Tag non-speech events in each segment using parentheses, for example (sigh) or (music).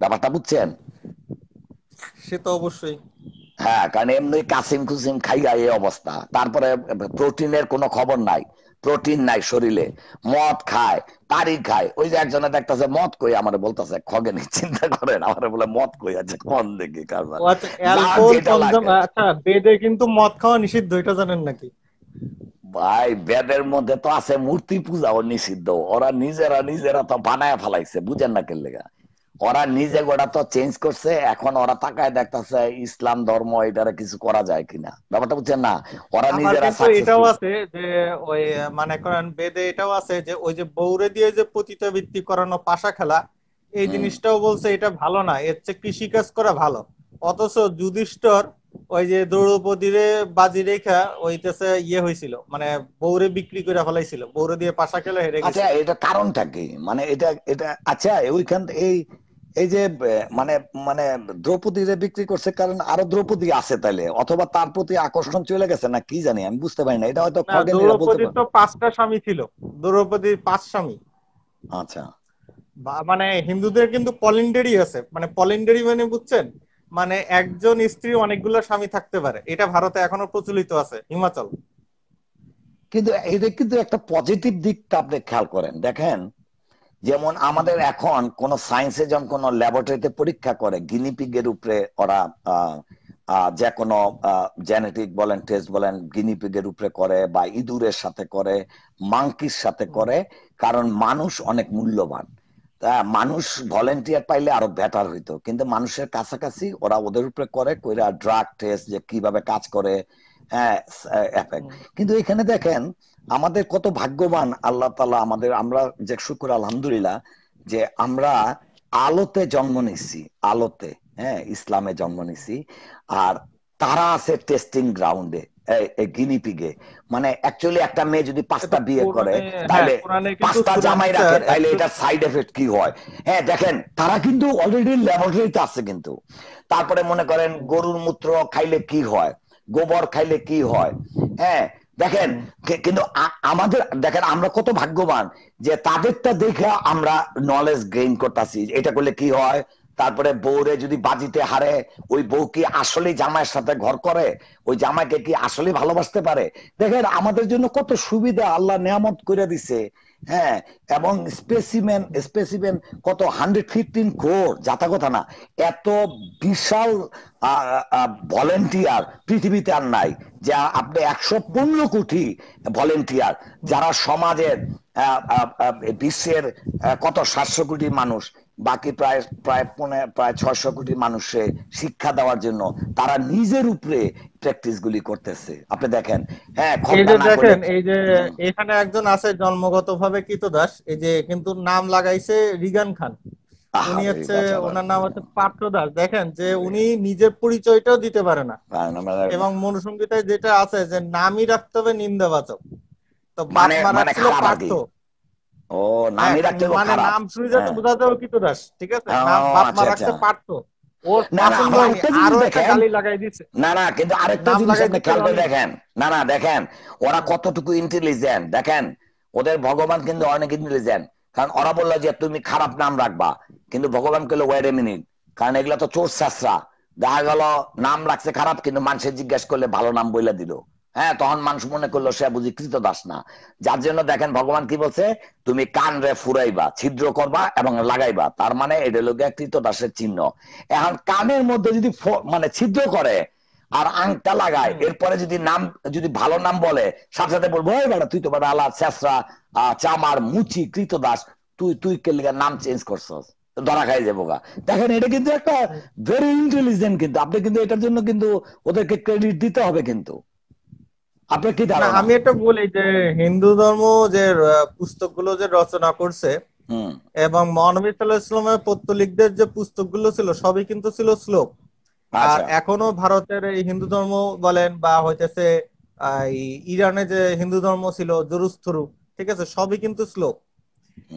ব্যাপারটা বুঝছেন সে তো অবশ্যই হ্যাঁ কারণ এমনি কাসিম কুসিম খাইয়া এই অবস্থা তারপরে প্রোটিনের কোনো খবর নাই প্রোটিন নাই শরীরে মদ খায় তারি খায় ওই যে একজনে দেখতেছে মদ কই আমার বলতেছে খগে নেই চিন্তা করেন আমার বলে মদ কই আছে কোন দেখি আচ্ছা বেদে কিন্তু মদ খাওয়া নিষিদ্ধ এটা জানেন নাকি ভাই বেদের মধ্যে তো আছে মূর্তি পূজাও নিষিদ্ধ ওরা নিজেরা নিজেরা তো বানায় ফেলাইছে বুঝেন না কেন লেগা ওরা নিজে গোটা তো চেঞ্জ করছে এখন ওরা তাকায় দেখতেছে ইসলাম ধর্ম এটা কিছু করা যায় কিনা ব্যাপারটা বুঝছেন না ওরা নিজেরা এটাও আছে যে ওই মানে করেন বেদে এটাও আছে যে ওই যে বৌরে দিয়ে যে পতিত ভিত্তি করানো পাশা খেলা এই জিনিসটাও বলছে এটা ভালো না এর চেয়ে কৃষি কাজ করা ভালো অথচ যুধিষ্ঠর ওই যে দ্রৌপদীরে বাজি রেখা ওইটাতে ইয়ে হয়েছিল মানে বৌরে বিক্রি করে ফেলাইছিল বৌরে দিয়ে পাশা খেলে হেরে গেছে আচ্ছা এটা কারণটা কি মানে এটা এটা আচ্ছা ওইখান এই এই যে মানে মানে দ্রৌপদী যে বিক্রি করছে কারণ আরো দ্রৌপদী আছে তাইলে অথবা তার প্রতি আকর্ষণ চলে গেছে না কি জানি আমি বুঝতে পারি না এটা হয়তো দ্রৌপদীর তো পাঁচটা স্বামী ছিল দ্রৌপদীর পাঁচ স্বামী আচ্ছা মানে হিন্দুদের কিন্তু পলিন্ডেরি আছে মানে পলিন্ডেরি মানে বুঝছেন মানে একজন স্ত্রী অনেকগুলো স্বামী থাকতে পারে এটা ভারতে এখনো প্রচলিত আছে হিমাচল কিন্তু এটা কিন্তু একটা পজিটিভ দিকটা আপনি খেয়াল করেন দেখেন যেমন আমাদের এখন কোন সায়েন্সে যখন কোন ল্যাবরেটরিতে পরীক্ষা করে গিনিপিগের উপরে ওরা যে কোনো জেনেটিক বলেন টেস্ট বলেন গিনিপিগের উপরে করে বা ইঁদুরের সাথে করে মাংকির সাথে করে কারণ মানুষ অনেক মূল্যবান মানুষ ভলেন্টিয়ার পাইলে আরো বেটার হইতো কিন্তু মানুষের কাছাকাছি ওরা ওদের উপরে করে কইরা ড্রাগ টেস্ট যে কিভাবে কাজ করে হ্যাঁ কিন্তু এখানে দেখেন আমাদের কত ভাগ্যবান আল্লাহ তালা আমাদের আমরা যে শুকুর আলহামদুলিল্লাহ যে আমরা আলোতে জন্ম নিছি আলোতে হ্যাঁ ইসলামে জন্ম নিছি আর তারা আছে টেস্টিং গ্রাউন্ডে মানে অ্যাকচুয়ালি একটা মেয়ে যদি পাঁচটা বিয়ে করে হ্যাঁ, তাহলে পাঁচটা জামাই রাখে তাহলে এটা সাইড এফেক্ট কি হয় হ্যাঁ দেখেন তারা কিন্তু অলরেডি ল্যাবরেটরিতে আছে কিন্তু তারপরে মনে করেন গরুর মূত্র খাইলে কি হয় গোবর খাইলে কি হয় হ্যাঁ দেখেন কিন্তু আমাদের দেখেন আমরা কত ভাগ্যবান যে তাদেরটা দেখে আমরা নলেজ গেইন করতেছি এটা করলে কি হয় তারপরে বউরে যদি বাজিতে হারে ওই বউ কি আসলে জামাইয়ের সাথে ঘর করে ওই জামাইকে কি আসলে ভালোবাসতে পারে দেখেন আমাদের জন্য কত সুবিধা আল্লাহ নিয়ামত করে দিছে হ্যাঁ এবং স্পেসিমেন স্পেসিমেন কত হান্ড্রেড ফিফটিন কোর যাতা কথা না এত বিশাল ভলেন্টিয়ার পৃথিবীতে আর নাই যা আপনি একশো পনেরো কোটি ভলেন্টিয়ার যারা সমাজের বিশ্বের কত সাতশো কোটি মানুষ বাকি প্রায় প্রায় পনেরো প্রায় ছশো কোটি মানুষে শিক্ষা দেওয়ার জন্য তারা নিজের উপরে প্র্যাকটিস গুলি করতেছে আপনি দেখেন হ্যাঁ এই যে দেখেন এই যে এখানে একজন আছে জন্মগত ভাবে কিতদাস এই যে কিন্তু নাম লাগাইছে রিগান খান উনি হচ্ছে ওনার নাম হচ্ছে পার্থ দাস দেখেন যে উনি নিজের পরিচয়টাও দিতে পারে না মানে- এবং মনুসংগীতায় যেটা আছে যে নামই রাখতে হবে নিন্দাবাচক তো মানে, মানে ছিল পার্থ ও নামই রাখতে হ্যাঁ, মানে নাম শুনে হ্যাঁ। দাস ঠিক আছে নাম বাপ মা আচ্ছা, রাখতে আচ্ছা। পারতো কতটুকু ইন্টেলিজেন্ট দেখেন ওদের ভগবান কিন্তু অনেক ইন্টেলিজেন্ট কারণ ওরা বললো যে তুমি খারাপ নাম রাখবা কিন্তু ভগবান কেলো ওয়েট এ মিনিট কারণ এগুলো তো চোর শাস্ত্রা দেখা গেল নাম রাখছে খারাপ কিন্তু মানুষের জিজ্ঞাসা করলে ভালো নাম বইলা দিল হ্যাঁ তখন মানুষ মনে করলো সে বুঝি কৃত দাস না যার জন্য দেখেন ভগবান কি বলছে তুমি কান রে ফুরাইবা ছিদ্র করবা এবং লাগাইবা তার মানে এটা হলো কৃত দাসের চিহ্ন এখন কানের মধ্যে যদি মানে ছিদ্র করে আর আংটা লাগায় এরপরে যদি নাম যদি ভালো নাম বলে সাথে সাথে বলবো ওই বেটা তুই তো বেটা আলা চেসরা চামার মুচি কৃত দাস তুই তুই কেলিগা নাম চেঞ্জ করছস ধরা খাই যাবো গা দেখেন এটা কিন্তু একটা ভেরি ইন্টেলিজেন্ট কিন্তু আপনি কিন্তু এটার জন্য কিন্তু ওদেরকে ক্রেডিট দিতে হবে কিন্তু আপনার কি ধারণা আমি একটা বলি যে হিন্দু ধর্ম যে পুস্তকগুলো যে রচনা করছে এবং মহানবী ইসলামের পত্তলিকদের যে পুস্তকগুলো ছিল সবই কিন্তু ছিল শ্লোক আর আচ্ছা। এখনো ভারতের এই হিন্দু ধর্ম বলেন বা হইতেছে ইরানে যে হিন্দু ধর্ম ছিল জরুস্থরু ঠিক আছে সবই কিন্তু শ্লোক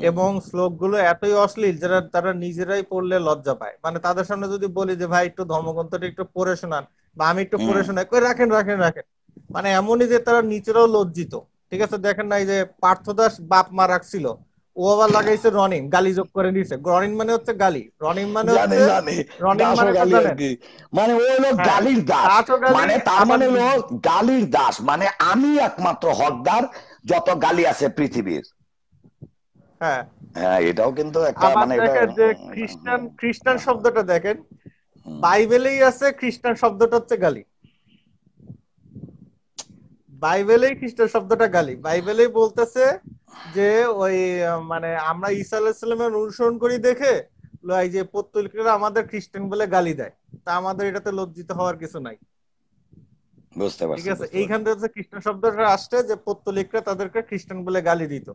এবং শ্লোক গুলো এতই অশ্লীল যারা তারা নিজেরাই পড়লে লজ্জা পায় মানে তাদের সামনে যদি বলি যে ভাই একটু ধর্মগ্রন্থটা একটু পড়ে শোনান বা আমি একটু পড়ে শোনাই রাখেন রাখেন রাখেন মানে এমনই যে তারা নিচেরাও লজ্জিত ঠিক আছে দেখেন নাই যে পার্থ দাস বাপ মা রাখছিল ও আবার লাগাইছে রনিম গালি যোগ করে নিছে রনিম মানে হচ্ছে গালি রনিম মানে হচ্ছে রনিম মানে গালি মানে ও হলো হ্যাঁ, গালির দাস মানে তার মানে হলো গালির দাস মানে আমি একমাত্র হকদার যত গালি আছে পৃথিবীর হ্যাঁ হ্যাঁ এটাও কিন্তু একটা মানে যে খ্রিস্টান খ্রিস্টান শব্দটা দেখেন বাইবেলেই আছে খ্রিস্টান শব্দটা হচ্ছে গালি বাইবেলেই খ্রিস্টান শব্দটা গালি বাইবেলেই বলতেছে যে ওই মানে আমরা ঈসা আলাহিসাল্লামের অনুসরণ করি দেখে এই যে পত্তলিকরা আমাদের খ্রিস্টান বলে গালি দেয় তা আমাদের এটাতে লজ্জিত হওয়ার কিছু নাই বুঝতে পারছি ঠিক আছে এইখান থেকে খ্রিস্টান শব্দটা আসছে যে পত্তলিকরা তাদেরকে খ্রিস্টান বলে গালি দিত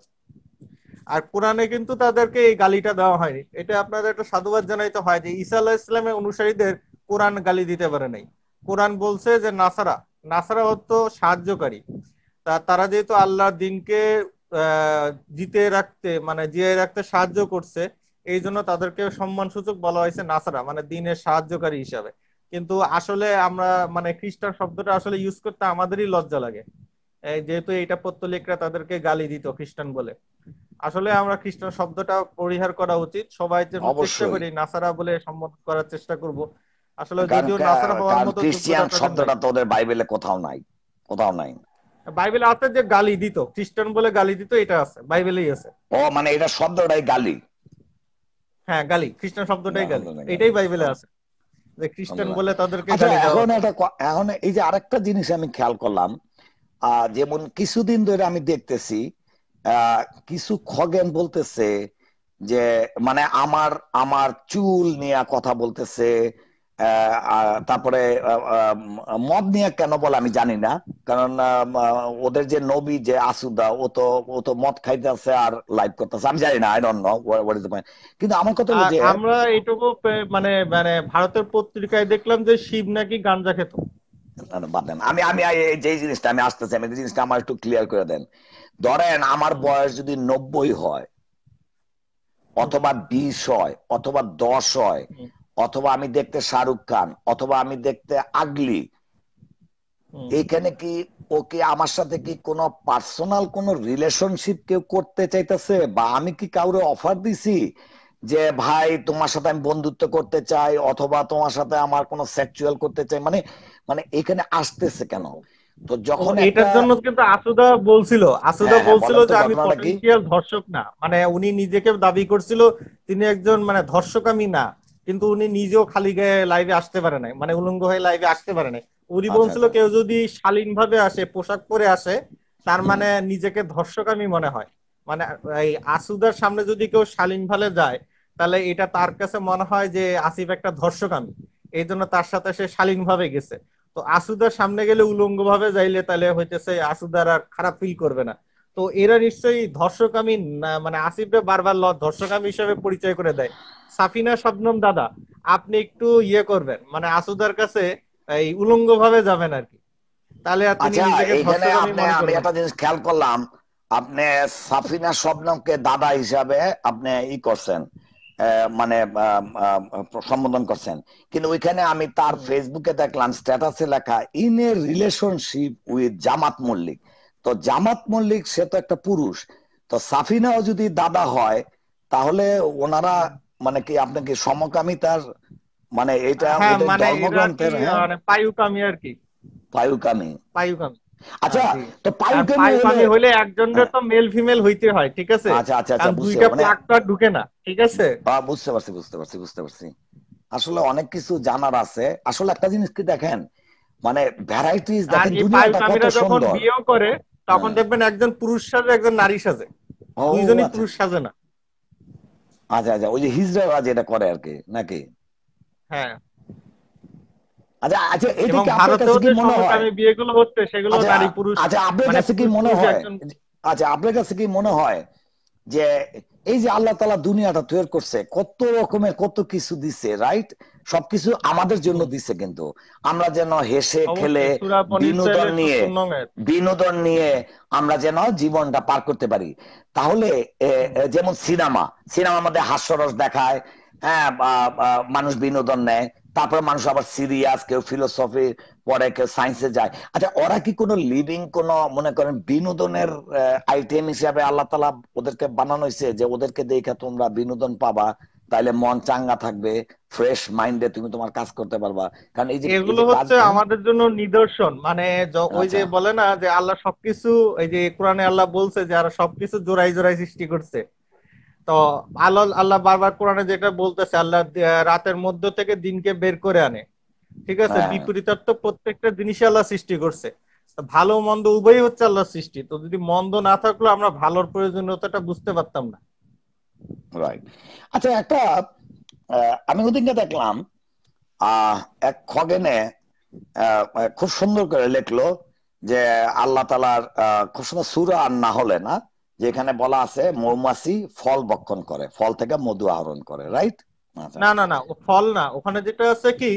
আর কোরআনে কিন্তু তাদেরকে এই গালিটা দেওয়া হয়নি এটা আপনাদের একটা সাধুবাদ জানাইতে হয় যে ঈসা আলাহ অনুসারীদের কোরআন গালি দিতে পারে নাই কোরআন বলছে যে নাসারা নাসারা অর্থ সাহায্যকারী তা তারা যেহেতু আল্লাহর দিনকে জিতে রাখতে মানে জিয়ে রাখতে সাহায্য করছে এই জন্য তাদেরকে সম্মানসূচক বলা হয়েছে নাসারা মানে দিনের সাহায্যকারী হিসাবে কিন্তু আসলে আমরা মানে খ্রিস্টান শব্দটা আসলে ইউজ করতে আমাদেরই লজ্জা লাগে যেহেতু এটা পত্তলিকরা তাদেরকে গালি দিত খ্রিস্টান বলে আসলে আমরা খ্রিস্টান শব্দটা পরিহার করা উচিত সবাই চেষ্টা করি নাসারা বলে সম্মান করার চেষ্টা করব আসলে যদিও নাসারা হওয়ার মতো শব্দটা তো ওদের বাইবেলে কোথাও নাই কোথাও নাই বাইবেলে আছে যে গালি দিত খ্রিস্টান বলে গালি দিত এটা আছে বাইবেলেই আছে ও মানে এটা শব্দটাই গালি হ্যাঁ গালি খ্রিস্টান শব্দটাই গালি এটাই বাইবেলে আছে যে খ্রিস্টান বলে তাদেরকে আচ্ছা, এখন এটা এখন এই যে আরেকটা জিনিস আমি খেয়াল করলাম যেমন কিছুদিন ধরে আমি দেখতেছি কিছু খগেন বলতেছে যে মানে আমার আমার চুল নিয়ে কথা বলতেছে তারপরে মদ নিয়ে কেন বলে আমি জানি না কারণ ওদের যে নবী যে আসুদা ও তো ও তো মদ খাইতেছে আর লাইভ করতেছে আমি জানি না I don't know what is the point কিন্তু আমার কথা যে আমরা এইটুকু মানে মানে ভারতের পত্রিকায় দেখলাম যে শিব নাকি গাঞ্জা খেত বাদ আমি আমি যে জিনিসটা আমি আসতেছি আমি জিনিসটা আমার একটু ক্লিয়ার করে দেন ধরেন আমার বয়স যদি নব্বই হয় অথবা বিশ হয় অথবা দশ হয় অথবা আমি দেখতে শাহরুখ খান অথবা আমি দেখতে আগলি এখানে কি ও কি আমার সাথে কি কোনো পার্সোনাল কোনো রিলেশনশিপ কেউ করতে চাইতেছে বা আমি কি কাউরে অফার দিছি যে ভাই তোমার সাথে আমি বন্ধুত্ব করতে চাই অথবা তোমার সাথে আমার কোনো সেক্সুয়াল করতে চাই মানে মানে এখানে আসতেছে কেন তো যখন এটার জন্য কিন্তু আসুদা বলছিল আসুদা হ্যাঁ, হ্যাঁ, বলছিল যে আমি পটেনশিয়াল ধর্ষক না মানে উনি নিজেকে দাবি করছিল তিনি একজন মানে ধর্ষক আমি না কিন্তু উনি নিজেও খালি গায়ে লাইভে আসতে পারে নাই মানে উলঙ্গ হয়ে লাইভে আসতে পারে নাই উনি আচ্ছা, বলছিল আচ্ছা। কেউ যদি শালীন ভাবে আসে পোশাক পরে আসে তার মানে নিজেকে ধর্ষকামী মনে হয় মানে এই আসুদার সামনে যদি কেউ শালীন ভাবে যায় তাহলে এটা তার কাছে মনে হয় যে আসিফ একটা ধর্ষকামী এই জন্য তার সাথে সে শালীন ভাবে গেছে তো আসুদার সামনে গেলে উলঙ্গ ভাবে যাইলে তাহলে হইতেছে আসুদার আর খারাপ ফিল করবে না তো এরা নিশ্চয়ই ধর্ষকামী মানে আসিফরে বারবার ধর্ষকামী হিসেবে পরিচয় করে দেয় সাফিনা শবনম দাদা আপনি একটু ইয়ে করবেন মানে আসুদার কাছে এই উলঙ্গ ভাবে যাবেন আর কি তাহলে আচ্ছা, আমি একটা জিনিস খেয়াল করলাম আপনি সাফিনা সবনমকে দাদা হিসাবে আপনি ই করছেন মানে সম্বোধন করছেন কিন্তু ওইখানে আমি তার ফেসবুকে দেখলাম স্ট্যাটাসে লেখা in a relationship with Jamat Mallick তো জামাত মল্লিক সে তো একটা পুরুষ তো সাফিনাও যদি দাদা হয় তাহলে ওনারা মানে কি আপনাকে সমকামিতার মানে এটা হ্যাঁ, মানে ধর্মগ্রন্থের হ্যাঁ? মানে পায়ুকামি আর কি পায়ুকামি পায়ুকামি আচ্ছা তো পায়ুকামি হলে তো মেল হ্যাঁ। ফিমেল হইতে হয় ঠিক আছে আচ্ছা আচ্ছা আচ্ছা দুইটা মানে- ঢুকে না ঠিক আছে বুঝতে পারছি বুঝতে পারছি বুঝতে পারছি আসলে অনেক কিছু জানার আছে আসলে একটা জিনিস কি দেখেন মানে ভ্যারাইটিস দেখেন দুনিয়াটা কত সুন্দর বিয়ে করে তখন হ্যাঁ। দেখবেন একজন পুরুষ সাজে একজন নারী সাজে দুইজনই আচ্ছা। পুরুষ সাজে না আচ্ছা আচ্ছা ওই যে হিজরা বাজে এটা করে আর কি নাকি হ্যাঁ আচ্ছা আপনার কাছে কি মনে হয় যে এই যে আল্লাহ তালা দুনিয়াটা তৈরি করছে কত রকমের কত কিছু দিছে রাইট সবকিছু আমাদের জন্য দিছে কিন্তু আমরা যেন হেসে খেলে বিনোদন নিয়ে বিনোদন নিয়ে আমরা যেন জীবনটা পার করতে পারি তাহলে যেমন সিনেমা সিনেমা আমাদের হাস্যরস দেখায় হ্যাঁ মানুষ বিনোদন নেয় তারপরে মানুষ আবার সিরিয়াস কেউ ফিলোসফি পরে কেউ সায়েন্সে যায় আচ্ছা ওরা কি কোনো লিভিং কোন মনে করেন বিনোদনের আইটেম হিসাবে আল্লাহ তালা ওদেরকে বানানো হয়েছে যে ওদেরকে দেখে তোমরা বিনোদন পাবা তাইলে মন চাঙ্গা থাকবে ফ্রেশ মাইন্ডে তুমি তোমার কাজ করতে পারবা কারণ এই যে এগুলো হচ্ছে আমাদের জন্য নিদর্শন মানে ওই যে আচ্ছা। বলে না যে আল্লাহ সবকিছু এই যে কোরআনে আল্লাহ বলছে যে আর সবকিছু জোড়াই জোড়াই সৃষ্টি করছে তো আল্লাহ আল্লাহ বারবার কোরআনে যেটা বলতেছে আল্লাহ রাতের মধ্য থেকে দিনকে বের করে আনে ঠিক আছে হ্যাঁ। বিপরীতার্থ প্রত্যেকটা জিনিসই আল্লাহ সৃষ্টি করছে ভালো মন্দ উভয়ই হচ্ছে আল্লাহ সৃষ্টি তো যদি মন্দ না থাকলে আমরা ভালোর প্রয়োজনীয়তাটা বুঝতে পারতাম না রাইট আচ্ছা একটা আমি ওদিনকে দেখলাম এক খগেনে খুব সুন্দর করে লিখলো যে আল্লাহ তালার খুব সুন্দর সুরা আর না হলে না যেখানে বলা আছে মৌমাছি ফল বক্ষণ করে ফল থেকে মধু আহরণ করে রাইট আচ্ছা। না না না ফল না ওখানে যেটা আছে কি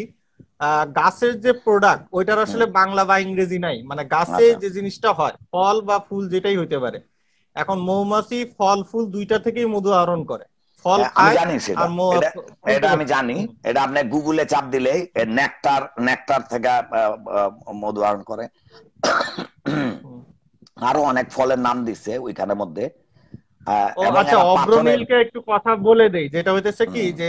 গাছের যে প্রোডাক্ট ওইটার আসলে বাংলা বা ইংরেজি নাই মানে গাছে আচ্ছা। যে জিনিসটা হয় ফল বা ফুল যেটাই হইতে পারে এখন মৌমাছি ফল ফুল দুইটা থেকেই মধু আহরণ করে ফল হ্যাঁ, আমি জানি এটা আমি জানি এটা আপনি গুগলে চাপ দিলেই নেকটার নেকটার থেকে মধু আহরণ করে আরো অনেক ফলের নাম দিছে ওইখানের মধ্যে আচ্ছা অব্র একটু কথা বলে দেই যেটা হইতেছে কি যে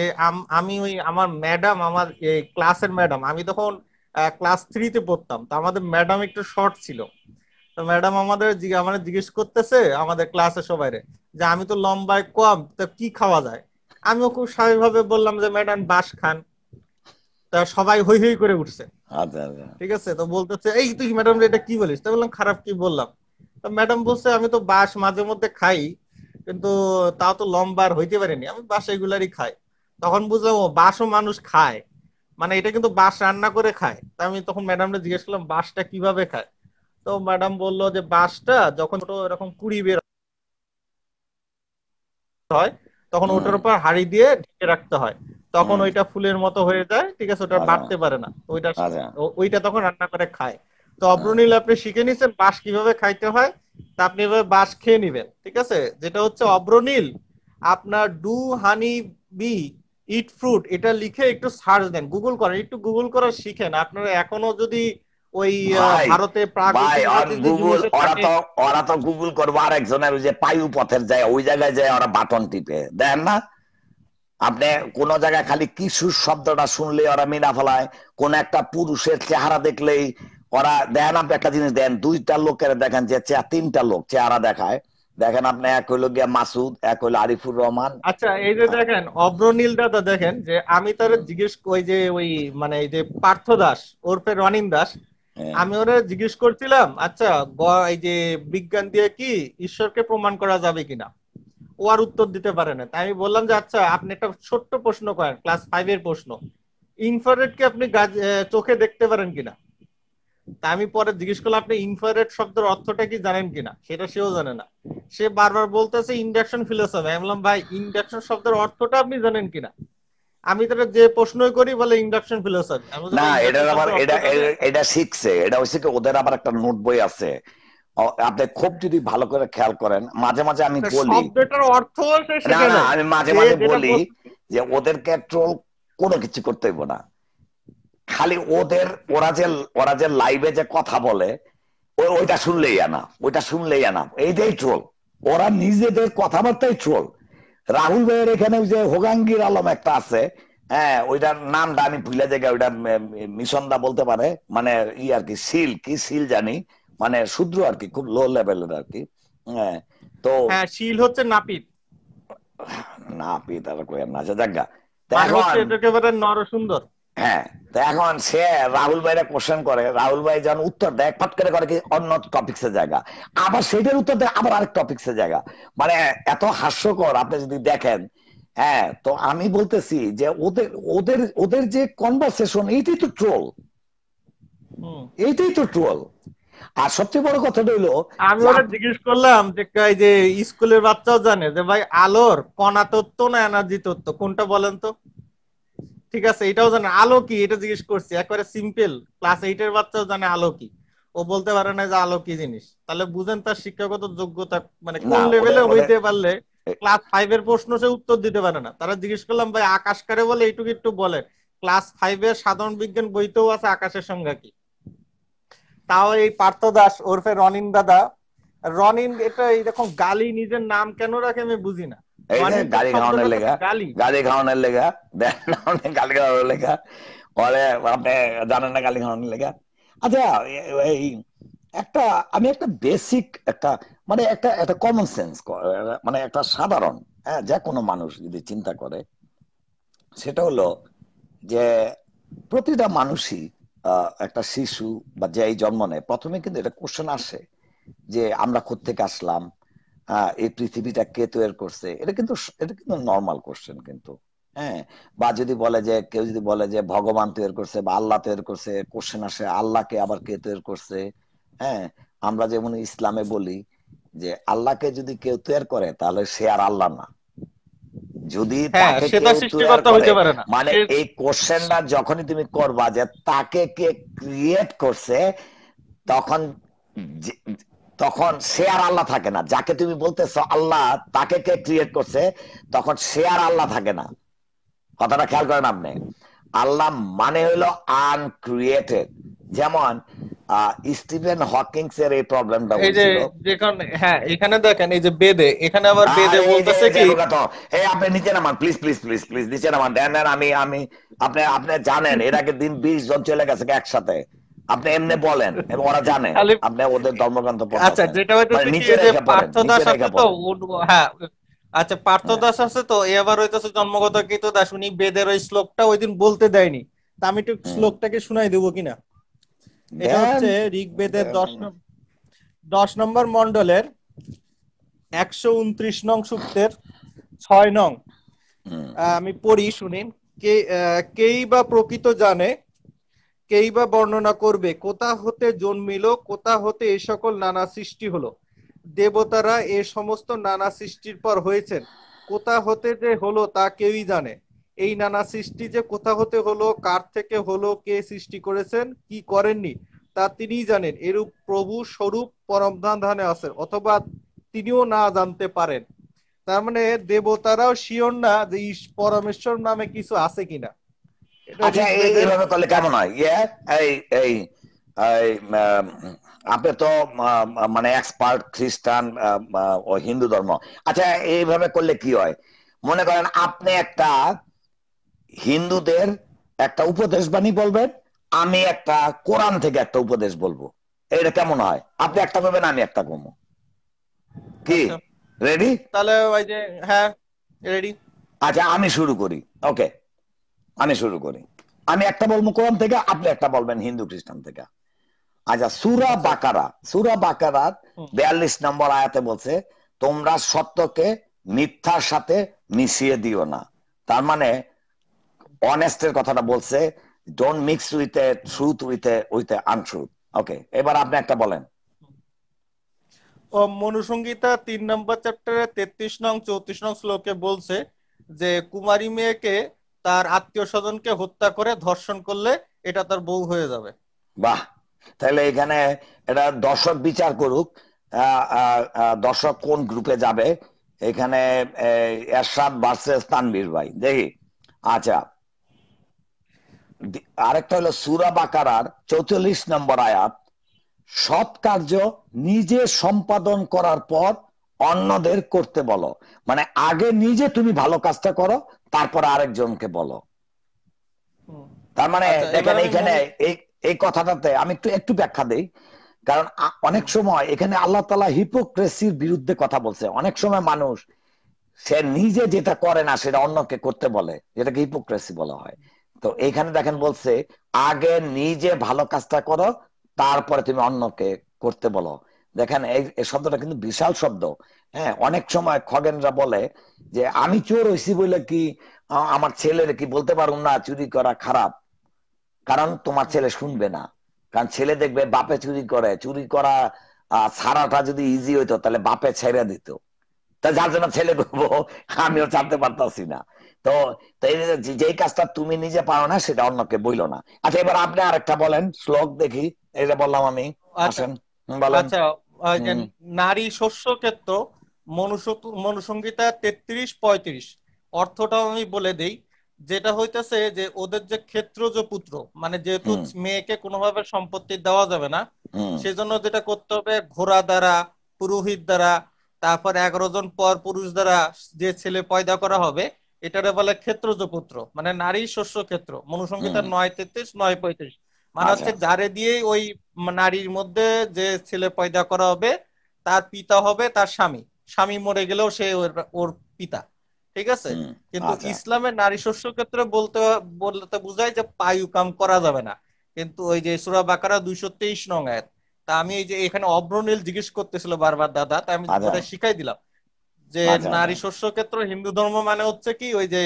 আমি ওই আমার ম্যাডাম আমার ক্লাসের ম্যাডাম আমি তখন ক্লাস থ্রিতে পড়তাম তো আমাদের ম্যাডাম একটু শর্ট ছিল তো ম্যাডাম আমাদের আমাদের জিজ্ঞেস করতেছে আমাদের ক্লাসে সবাইরে যে আমি তো লম্বায় কম তো কি খাওয়া যায় আমিও খুব স্বাভাবিকভাবে বললাম যে ম্যাডাম বাস খান তা সবাই হই হই করে উঠছে আচ্ছা, আচ্ছা। ঠিক আছে তো বলতেছে এই তুই ম্যাডাম এটা কি বলিস তো বললাম খারাপ কি বললাম ম্যাডাম বলছে আমি তো বাস মাঝে মধ্যে খাই কিন্তু তাও তো লম্বার হইতে পারেনি আমি বাস এগুলারই খাই তখন বুঝলাম ও বাসও মানুষ খায় মানে এটা কিন্তু বাস রান্না করে খায় তা আমি তখন ম্যাডামটা জিজ্ঞেস করলাম বাসটা কিভাবে খায় তো ম্যাডাম বললো যে বাসটা যখন ছোট এরকম কুড়ি বের হয় তখন ওটার উপর হাড়ি দিয়ে ঢেকে রাখতে হয় তখন ওইটা ফুলের মতো হয়ে যায় ঠিক আছে ওটা বাড়তে পারে না ওইটা ওইটা তখন রান্না করে খায় তো অব্রনীল আপনি শিখে নিছেন বাঁশ কিভাবে খাইতে হয় তা আপনি এভাবে বাঁশ খেয়ে নিবেন ঠিক আছে যেটা হচ্ছে অব্রনীল আপনার do honey bee eat fruit এটা লিখে একটু সার্চ দেন গুগল করেন একটু গুগল করা শিখেন আপনারা এখনো যদি ওই ভারতে গুগল ওরা তো ওরা তো গুগল করবো আর একজনের যে পায়ু পথের যায় ওই জায়গায় যায় ওরা বাটন টিপে দেন না আপনি কোন জায়গায় খালি কিছু শব্দটা শুনলে ওরা মিনা ফেলায় কোন একটা পুরুষের চেহারা দেখলেই ওরা দেন আপনি একটা জিনিস দেন দুইটা লোকের দেখেন যে তিনটা লোক চেহারা দেখায় দেখেন আপনি এক হইল গিয়া মাসুদ এক হইল আরিফুর রহমান আচ্ছা এই যে দেখেন অব্রনীল দাদা দেখেন যে আমি তার জিজ্ঞেস ওই যে ওই মানে এই যে পার্থ দাস ওরফে রনিন দাস হ্যাঁ। আমি ওরা জিজ্ঞেস করছিলাম আচ্ছা এই যে বিজ্ঞান দিয়ে কি ঈশ্বরকে প্রমাণ করা যাবে কিনা ও আর উত্তর দিতে পারে না তাই আমি বললাম যে আচ্ছা আপনি একটা ছোট্ট প্রশ্ন করেন ক্লাস ফাইভ এর প্রশ্ন ইনফ্রারেড কে আপনি চোখে দেখতে পারেন কিনা তা আমি পরে জিজ্ঞেস করলাম আপনি ইনফ্রারেড শব্দের অর্থটা কি জানেন কিনা সেটা সেও জানে না সে বারবার বলতেছে ইন্ডাকশন ফিলোসফি আমি বললাম ভাই ইন্ডাকশন শব্দের অর্থটা আপনি জানেন কিনা আমি তারা যে প্রশ্ন করি বলে ইন্ডাকশন ফিলোসফি না এটা আবার এটা এটা শিখছে এটা হচ্ছে কি ওদের আবার একটা নোটবই আছে আপনি খুব যদি ভালো করে খেয়াল করেন মাঝে মাঝে আমি আচ্ছা, বলি শব্দটার অর্থ আমি মাঝে মাঝে বলি যে ওদেরকে ট্রোল কোনো কিছু করতে না খালি ওদের ওরা যে ওরা যে লাইভে যে কথা বলে ওইটা শুনলেই আনা ওইটা শুনলেই আনা এইটাই ট্রোল ওরা নিজেদের কথাবার্তাই ট্রোল রাহুল ভাইয়ের এখানে যে হোগাঙ্গির আলম একটা আছে হ্যাঁ ওইটার নামটা আমি ভুলে জায়গা ওইটা মিশনদা বলতে পারে মানে ই আর কি সিল কি সিল জানি মানে শূদ্র আর কি খুব লো লেভেলের আর কি হ্যাঁ তো হ্যাঁ সিল হচ্ছে নাপিত নাপিত আর কই না জায়গা আচ্ছা নরসুন্দর হ্যাঁ এখন সে রাহুল কোশ্চেন করে রাহুল ভাই যখন উত্তর দেয় ফট করে করে কি অন্য জায়গা আবার উত্তর দেয় আবার আরেক জায়গা মানে এত হাস্যকর আপনি যদি দেখেন হ্যাঁ তো আমি বলতেছি যে ওদের ওদের ওদের যে কনভারসেশন এইটাই তো ট্রোল এইটাই তো ট্রোল আর সবচেয়ে বড় কথাটা হলো আমি ওরা জিজ্ঞেস করলাম যে যে স্কুলের বাচ্চাও জানে যে ভাই আলোর কণা তত্ত্ব না এনার্জি তত্ত্ব কোনটা বলেন তো ঠিক আছে এটাও জানে আলো কি এটা জিজ্ঞেস করছি একবারে সিম্পল ক্লাস এইট এর বাচ্চাও জানে আলো কি ও বলতে পারে না যে আলো কি জিনিস তাহলে বুঝেন তার শিক্ষাগত যোগ্যতা মানে কোন লেভেলে মানে হইতে পারলে ক্লাস ফাইভ এর প্রশ্ন সে উত্তর দিতে পারে না তারা জিজ্ঞেস করলাম ভাই আকাশ কারে বলে এইটুকু একটু বলে ক্লাস ফাইভ এর সাধারণ বিজ্ঞান বইতেও আছে আকাশের সংজ্ঞা কি তাও এই পার্থ দাস ওরফে রনিন দাদা রনিন এটা এই এইরকম গালি নিজের নাম কেন রাখে আমি বুঝি না মানে গালি আপনি জানেন না গালি আচ্ছা এই একটা আমি একটা বেসিক একটা মানে একটা একটা কমন সেন্স মানে একটা সাধারণ হ্যাঁ যে কোনো মানুষ যদি চিন্তা করে সেটা হলো যে প্রতিটা মানুষই একটা শিশু বা যে এই জন্ম নেয় প্রথমে কিন্তু এটা কোশ্চেন আসে যে আমরা কোথেকে আসলাম এই পৃথিবীটা কে তৈরি করছে এটা কিন্তু এটা কিন্তু নর্মাল কোশ্চেন কিন্তু হ্যাঁ বা যদি বলে যে কেউ যদি বলে যে ভগবান তৈরি করছে বা আল্লাহ তৈরি করছে কোশ্চেন আসে আল্লাহকে আবার কে তৈরি করছে হ্যাঁ আমরা যেমন ইসলামে বলি যে আল্লাহকে যদি কেউ তৈরি করে তাহলে সে আর আল্লাহ না যদি হ্যাঁ, মানে এই কোশ্চেনটা যখনই তুমি করবা যে তাকে কে ক্রিয়েট করছে তখন তখন সে আর আল্লাহ থাকে না যাকে তুমি বলতেছো আল্লাহ তাকে কে ক্রিয়েট করছে তখন সে আর আল্লাহ থাকে না কথাটা খেয়াল করেন আপনি আল্লাহ মানে আন ক্রিয়েটেড যেমন হকিংস এর এই প্রবলেমটা এই যে হ্যাঁ এখানে দেখেন এই যে বেদে এখানে আবার বেদে বলতেছে কি এই আপনি নিচে নামান প্লিজ প্লিজ প্লিজ প্লিজ নিচে নামান দেন আমি আমি আপনি আপনি জানেন এর আগে দিন 20 জন চলে গেছে একসাথে আপনি এমনি বলেন এবং ওরা জানে আপনি ওদের ধর্মগ্রন্থ আচ্ছা যেটা মানে নিচে হ্যাঁ, আচ্ছা পার্থ হ্যাঁ। দাস আছে তো এবার হইতেছে জন্মগত কৃত দাস উনি বেদের ওই শ্লোকটা ওই দিন বলতে দেয়নি তা আমি একটু হ্যাঁ। শ্লোকটাকে শুনাই দেবো কিনা এটা হচ্ছে ঋগ্বেদের দশ দশ নম্বর মন্ডলের একশো উনত্রিশ নং সূক্তের ছয় নং আমি পড়ি শুনিন কে কেই বা প্রকৃত জানে কেই বা বর্ণনা করবে কোথা হতে জন্মিল কোথা হতে এ সকল নানা সৃষ্টি হলো দেবতারা এ সমস্ত নানা সৃষ্টির পর হয়েছেন কোথা হতে যে হলো তা কেউই জানে এই নানা সৃষ্টি যে কোথা হতে হলো কার থেকে হলো কে সৃষ্টি করেছেন কি করেননি তা তিনিই জানেন এরূপ প্রভু স্বরূপ পরম ধানে আছেন অথবা তিনিও না জানতে পারেন তার মানে দেবতারাও শিওর না যে পরমেশ্বর নামে কিছু আছে কিনা আচ্ছা এইভাবে করলে কেমন হয় ইয়ে এই এই আপনি তো মানে এক্সপার্ট খ্রিস্টান ও হিন্দু ধর্ম আচ্ছা এইভাবে করলে কি হয় মনে করেন আপনি একটা হিন্দুদের একটা উপদেশ বাণী বলবেন আমি একটা কোরআন থেকে একটা উপদেশ বলবো এটা কেমন হয় আপনি একটা পাবেন আমি একটা ঘুমো কি রেডি আচ্ছা। তাহলে হ্যাঁ রেডি আচ্ছা আমি শুরু করি ওকে আমি শুরু করি আমি একটা বলবো কোরআন থেকে আপনি একটা বলবেন হিন্দু খ্রিস্টান থেকে আচ্ছা সুরা বাকারা সুরা বাকারার বিয়াল্লিশ নম্বর আয়াতে বলছে তোমরা সত্যকে মিথ্যার সাথে মিশিয়ে দিও না তার মানে অনেস্টের কথাটা বলছে don't mix with a truth with a with a untruth okay এবার আপনি একটা বলেন মনুসংগীতা তিন নম্বর চ্যাপ্টারে তেত্রিশ নং চৌত্রিশ নং শ্লোকে বলছে যে কুমারী মেয়েকে তার আত্মীয় স্বজনকে হত্যা করে ধর্ষণ করলে এটা তার বউ হয়ে যাবে বাহ তাহলে এখানে এটা দর্শক বিচার করুক দর্শক কোন গ্রুপে যাবে এখানে এরশাদ ভার্সেস তানভীর ভাই দেখি আচ্ছা আরেকটা হলো সুরা বাকারার চৌচল্লিশ নম্বর আয়াত সৎ কার্য নিজে সম্পাদন করার পর অন্যদের করতে বলো মানে আগে নিজে তুমি ভালো কাজটা করো তারপর আরেকজনকে বলো তার মানে আচ্ছা, দেখেন এইখানে এই কথাটাতে আমি একটু একটু ব্যাখ্যা দেই কারণ অনেক সময় এখানে আল্লাহ তালা হিপোক্রেসির বিরুদ্ধে কথা বলছে অনেক সময় মানুষ সে নিজে যেটা করে না সেটা অন্যকে করতে বলে যেটাকে হিপোক্রেসি বলা হয় তো এখানে দেখেন বলছে আগে নিজে ভালো কাজটা করো তারপরে তুমি অন্যকে করতে বলো দেখেন এই শব্দটা কিন্তু বিশাল শব্দ হ্যাঁ অনেক সময় খগেনরা বলে যে আমি চোর হয়েছি বলে কি আমার ছেলের কি বলতে পারুন না চুরি করা খারাপ কারণ তোমার ছেলে শুনবে না কারণ ছেলে দেখবে বাপে চুরি করে চুরি করা ছাড়াটা যদি ইজি হইতো তাহলে বাপে ছেড়ে দিত তা যার জন্য ছেলে করবো আমিও ছাড়তে পারতাছি না তো যেই কাজটা তুমি নিজে পারো না সেটা অন্যকে বইল না আচ্ছা এবার আপনি আরেকটা বলেন শ্লোক দেখি এটা বললাম আমি আচ্ছা। আসেন বলেন আচ্ছা নারী শস্য ক্ষেত্র মনুসংগীতা তেত্রিশ পঁয়ত্রিশ অর্থটাও আমি বলে দেই যেটা হইতেছে যে ওদের যে ক্ষেত্রজ পুত্র মানে যেহেতু মেয়েকে কোনোভাবে সম্পত্তি দেওয়া যাবে না সেজন্য যেটা করতে হবে ঘোড়া দ্বারা পুরোহিত দ্বারা তারপর এগারো জন পর পুরুষ দ্বারা যে ছেলে পয়দা করা হবে এটারে বলে ক্ষেত্রজ পুত্র মানে নারী শস্য ক্ষেত্র মনুসংহিতার নয় তেত্রিশ নয় পঁয়ত্রিশ মানে হচ্ছে আচ্ছা। যারে দিয়েই ওই নারীর মধ্যে যে ছেলে পয়দা করা হবে তার পিতা হবে তার স্বামী স্বামী মরে গেলেও সে ওর পিতা ঠিক আছে কিন্তু আচ্ছা। ইসলামের নারী শস্য ক্ষেত্রে বলতে বলতে বুঝায় যে পায়ু কাম করা যাবে না কিন্তু ওই যে সুরা বাকারা দুইশো তেইশ নং আয়াত তা আমি এই যে এখানে অব্রনীল জিজ্ঞেস করতেছিল বারবার দাদা তা আমি আচ্ছা। শিখাই দিলাম যে আচ্ছা। নারী শস্য ক্ষেত্র হিন্দু ধর্ম মানে হচ্ছে কি ওই যে